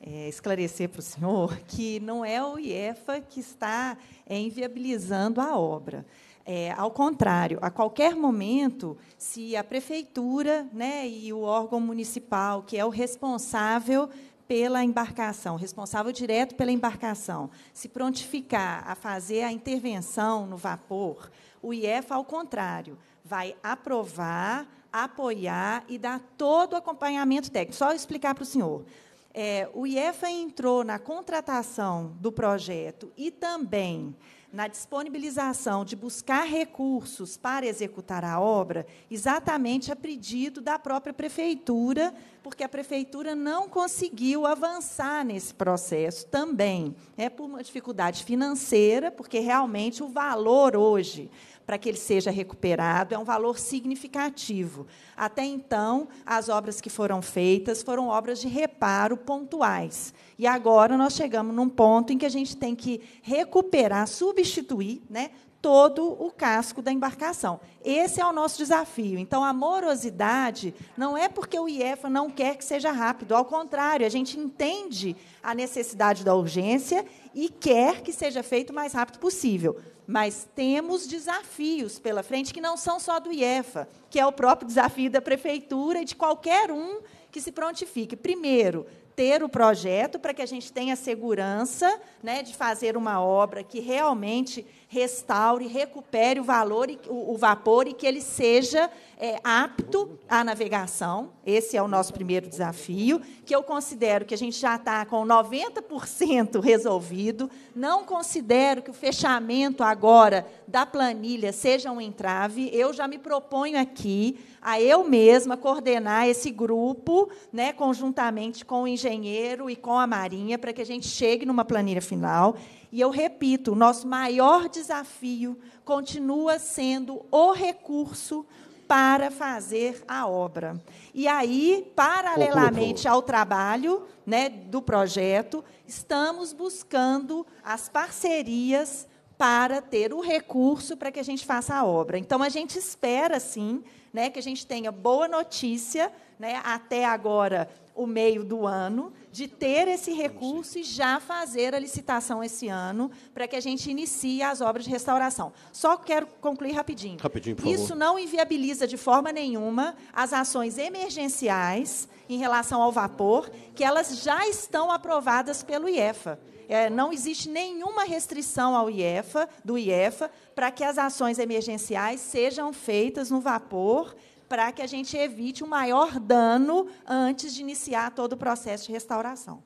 é, esclarecer para o senhor que não é o IEFA que está é, inviabilizando a obra. É, ao contrário, a qualquer momento, se a prefeitura né, e o órgão municipal, que é o responsável pela embarcação, responsável direto pela embarcação, se prontificar a fazer a intervenção no vapor, o IEF, ao contrário, vai aprovar, apoiar e dar todo o acompanhamento técnico. Só explicar para o senhor. É, o IEFA entrou na contratação do projeto e também na disponibilização de buscar recursos para executar a obra, exatamente a é pedido da própria prefeitura, porque a prefeitura não conseguiu avançar nesse processo também, é por uma dificuldade financeira, porque realmente o valor hoje para que ele seja recuperado. É um valor significativo. Até então, as obras que foram feitas foram obras de reparo pontuais. E agora nós chegamos num ponto em que a gente tem que recuperar, substituir, né, todo o casco da embarcação. Esse é o nosso desafio. Então, a morosidade não é porque o IEFA não quer que seja rápido, ao contrário, a gente entende a necessidade da urgência e quer que seja feito o mais rápido possível. Mas temos desafios pela frente que não são só do IEFA, que é o próprio desafio da prefeitura e de qualquer um que se prontifique. Primeiro, ter o projeto para que a gente tenha segurança né, de fazer uma obra que realmente restaure, recupere o valor, e, o, o, vapor e que ele seja é, apto à navegação. Esse é o nosso primeiro desafio, que eu considero que a gente já está com 90% resolvido. Não considero que o fechamento agora da planilha seja um entrave. Eu já me proponho aqui a eu mesma coordenar esse grupo, né, conjuntamente com o engenheiro e com a Marinha, para que a gente chegue numa planilha final. E eu repito, o nosso maior desafio continua sendo o recurso para fazer a obra. E aí, paralelamente ao trabalho né, do projeto, estamos buscando as parcerias para ter o recurso para que a gente faça a obra. Então, a gente espera, sim, né, que a gente tenha boa notícia né, até agora, o meio do ano, de ter esse recurso e já fazer a licitação esse ano para que a gente inicie as obras de restauração. Só quero concluir rapidinho. Rapidinho, por favor. Isso não inviabiliza de forma nenhuma as ações emergenciais em relação ao vapor, que elas já estão aprovadas pelo IEFA. É, não existe nenhuma restrição ao IEFA, do IEFA, para que as ações emergenciais sejam feitas no vapor para que a gente evite o um maior dano antes de iniciar todo o processo de restauração.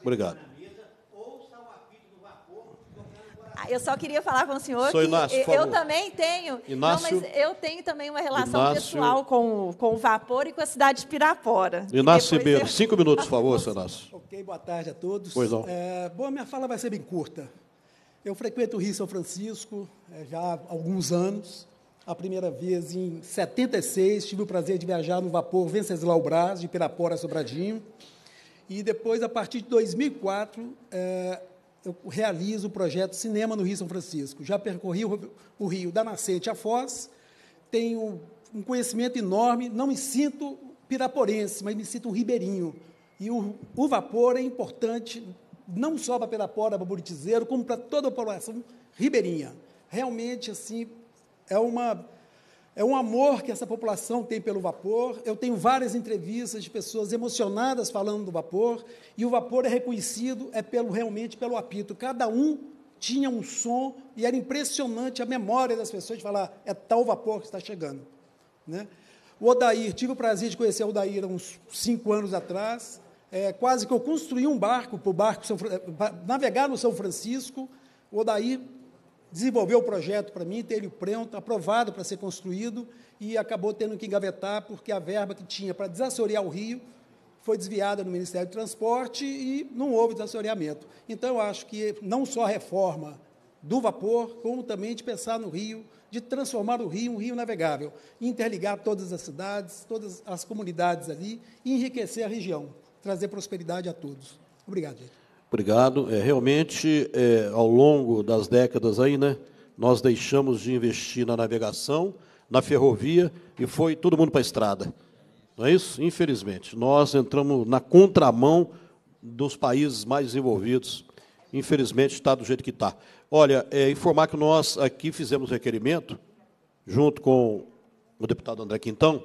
Obrigado. Ah, eu só queria falar com o senhor Sou que Inácio, eu também tenho. Inácio, não, eu tenho também uma relação Inácio, pessoal com, com o vapor e com a cidade de Pirapora. Inácio Ribeiro, eu... [LAUGHS] cinco minutos, por favor, senhor Inácio. Ok, boa tarde a todos. Pois não. É, bom, minha fala vai ser bem curta. Eu frequento o Rio São Francisco é, já há alguns anos a primeira vez em 76. Tive o prazer de viajar no vapor Venceslau Braz, de Pirapora a Sobradinho. E depois, a partir de 2004, eh, eu realizo o projeto Cinema no Rio São Francisco. Já percorri o, o Rio da Nascente à Foz, tenho um conhecimento enorme, não me sinto piraporense, mas me sinto um ribeirinho. E o, o vapor é importante não só para Pirapora, para Buritizeiro, como para toda a população ribeirinha. Realmente, assim, é uma é um amor que essa população tem pelo vapor. Eu tenho várias entrevistas de pessoas emocionadas falando do vapor, e o vapor é reconhecido é pelo realmente pelo apito. Cada um tinha um som e era impressionante a memória das pessoas de falar é tal vapor que está chegando, né? O Odair, tive o prazer de conhecer o Odair há uns cinco anos atrás. É, quase que eu construí um barco para o barco São, é, navegar no São Francisco. O Odair desenvolveu o projeto para mim, teve pronto, aprovado para ser construído e acabou tendo que engavetar porque a verba que tinha para desassorear o rio foi desviada no Ministério do Transporte e não houve desassoreamento. Então, eu acho que não só a reforma do vapor, como também de pensar no rio, de transformar o rio em um rio navegável, interligar todas as cidades, todas as comunidades ali e enriquecer a região, trazer prosperidade a todos. Obrigado, gente. Obrigado. É, realmente, é, ao longo das décadas aí, né, nós deixamos de investir na navegação, na ferrovia e foi todo mundo para a estrada. Não é isso? Infelizmente. Nós entramos na contramão dos países mais desenvolvidos. Infelizmente, está do jeito que está. Olha, é, informar que nós aqui fizemos requerimento, junto com o deputado André Quintão,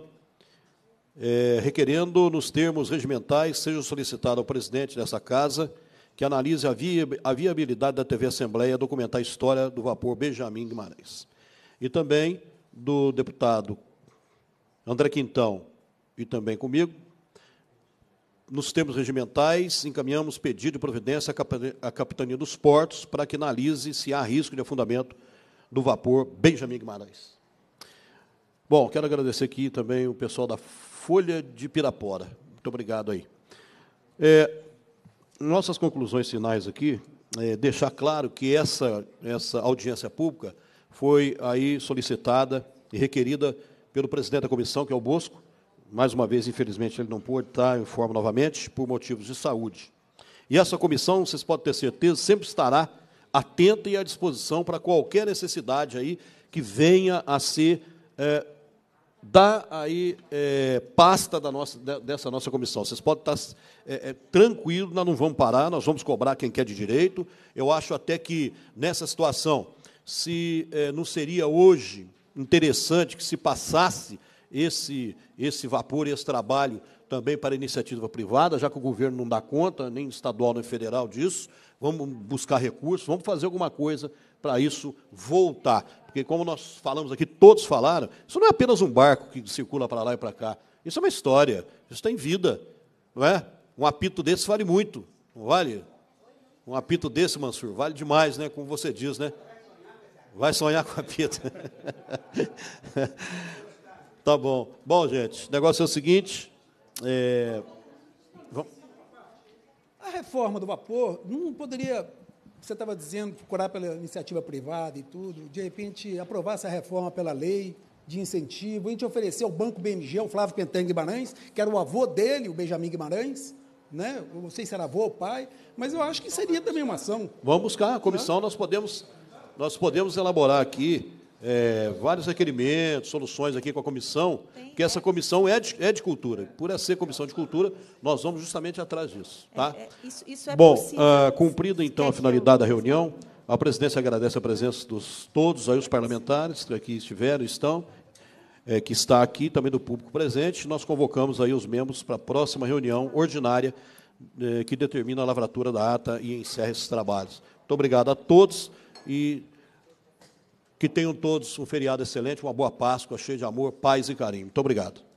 é, requerendo, nos termos regimentais, seja solicitado ao presidente dessa casa que analise a viabilidade da TV Assembleia documentar a história do vapor Benjamin Guimarães. E também do deputado André Quintão, e também comigo, nos termos regimentais, encaminhamos pedido de providência à Capitania dos Portos para que analise se há risco de afundamento do vapor Benjamin Guimarães. Bom, quero agradecer aqui também o pessoal da Folha de Pirapora. Muito obrigado aí. É, nossas conclusões finais aqui, é, deixar claro que essa, essa audiência pública foi aí solicitada e requerida pelo presidente da comissão, que é o Bosco. Mais uma vez, infelizmente, ele não pôde estar, em forma novamente, por motivos de saúde. E essa comissão, vocês podem ter certeza, sempre estará atenta e à disposição para qualquer necessidade aí que venha a ser é, dá aí é, pasta da nossa, dessa nossa comissão. Vocês podem estar tá, é, é, tranquilos, nós não vamos parar, nós vamos cobrar quem quer de direito. Eu acho até que, nessa situação, se é, não seria hoje interessante que se passasse esse, esse vapor, esse trabalho também para iniciativa privada, já que o governo não dá conta, nem estadual nem federal disso, vamos buscar recursos, vamos fazer alguma coisa para isso voltar. Porque, como nós falamos aqui, todos falaram, isso não é apenas um barco que circula para lá e para cá. Isso é uma história, isso tem vida. Não é? Um apito desse vale muito, não vale? Um apito desse, Mansur, vale demais, né? como você diz, né? Vai sonhar com a pita. [LAUGHS] tá bom. Bom, gente, o negócio é o seguinte. É... A reforma do vapor não poderia você estava dizendo procurar pela iniciativa privada e tudo, de repente aprovar essa reforma pela lei de incentivo, a gente ofereceu ao Banco BMG, o Flávio Pentangue Guimarães, que era o avô dele, o Benjamin Guimarães, né? não sei se era avô ou pai, mas eu acho que seria também uma ação. Vamos buscar a comissão, nós podemos, nós podemos elaborar aqui é, vários requerimentos, soluções aqui com a comissão, Tem, que essa é. comissão é de, é de cultura. Por ser comissão de cultura, nós vamos justamente atrás disso. É, tá? É, é, isso, isso é Bom, ah, cumprida então a finalidade da reunião, a presidência agradece a presença dos todos aí os parlamentares que aqui estiveram, estão, que está aqui, também do público presente. Nós convocamos aí os membros para a próxima reunião ordinária que determina a lavratura da ata e encerra esses trabalhos. Muito obrigado a todos e que tenham todos um feriado excelente, uma boa Páscoa, cheia de amor, paz e carinho. Muito obrigado.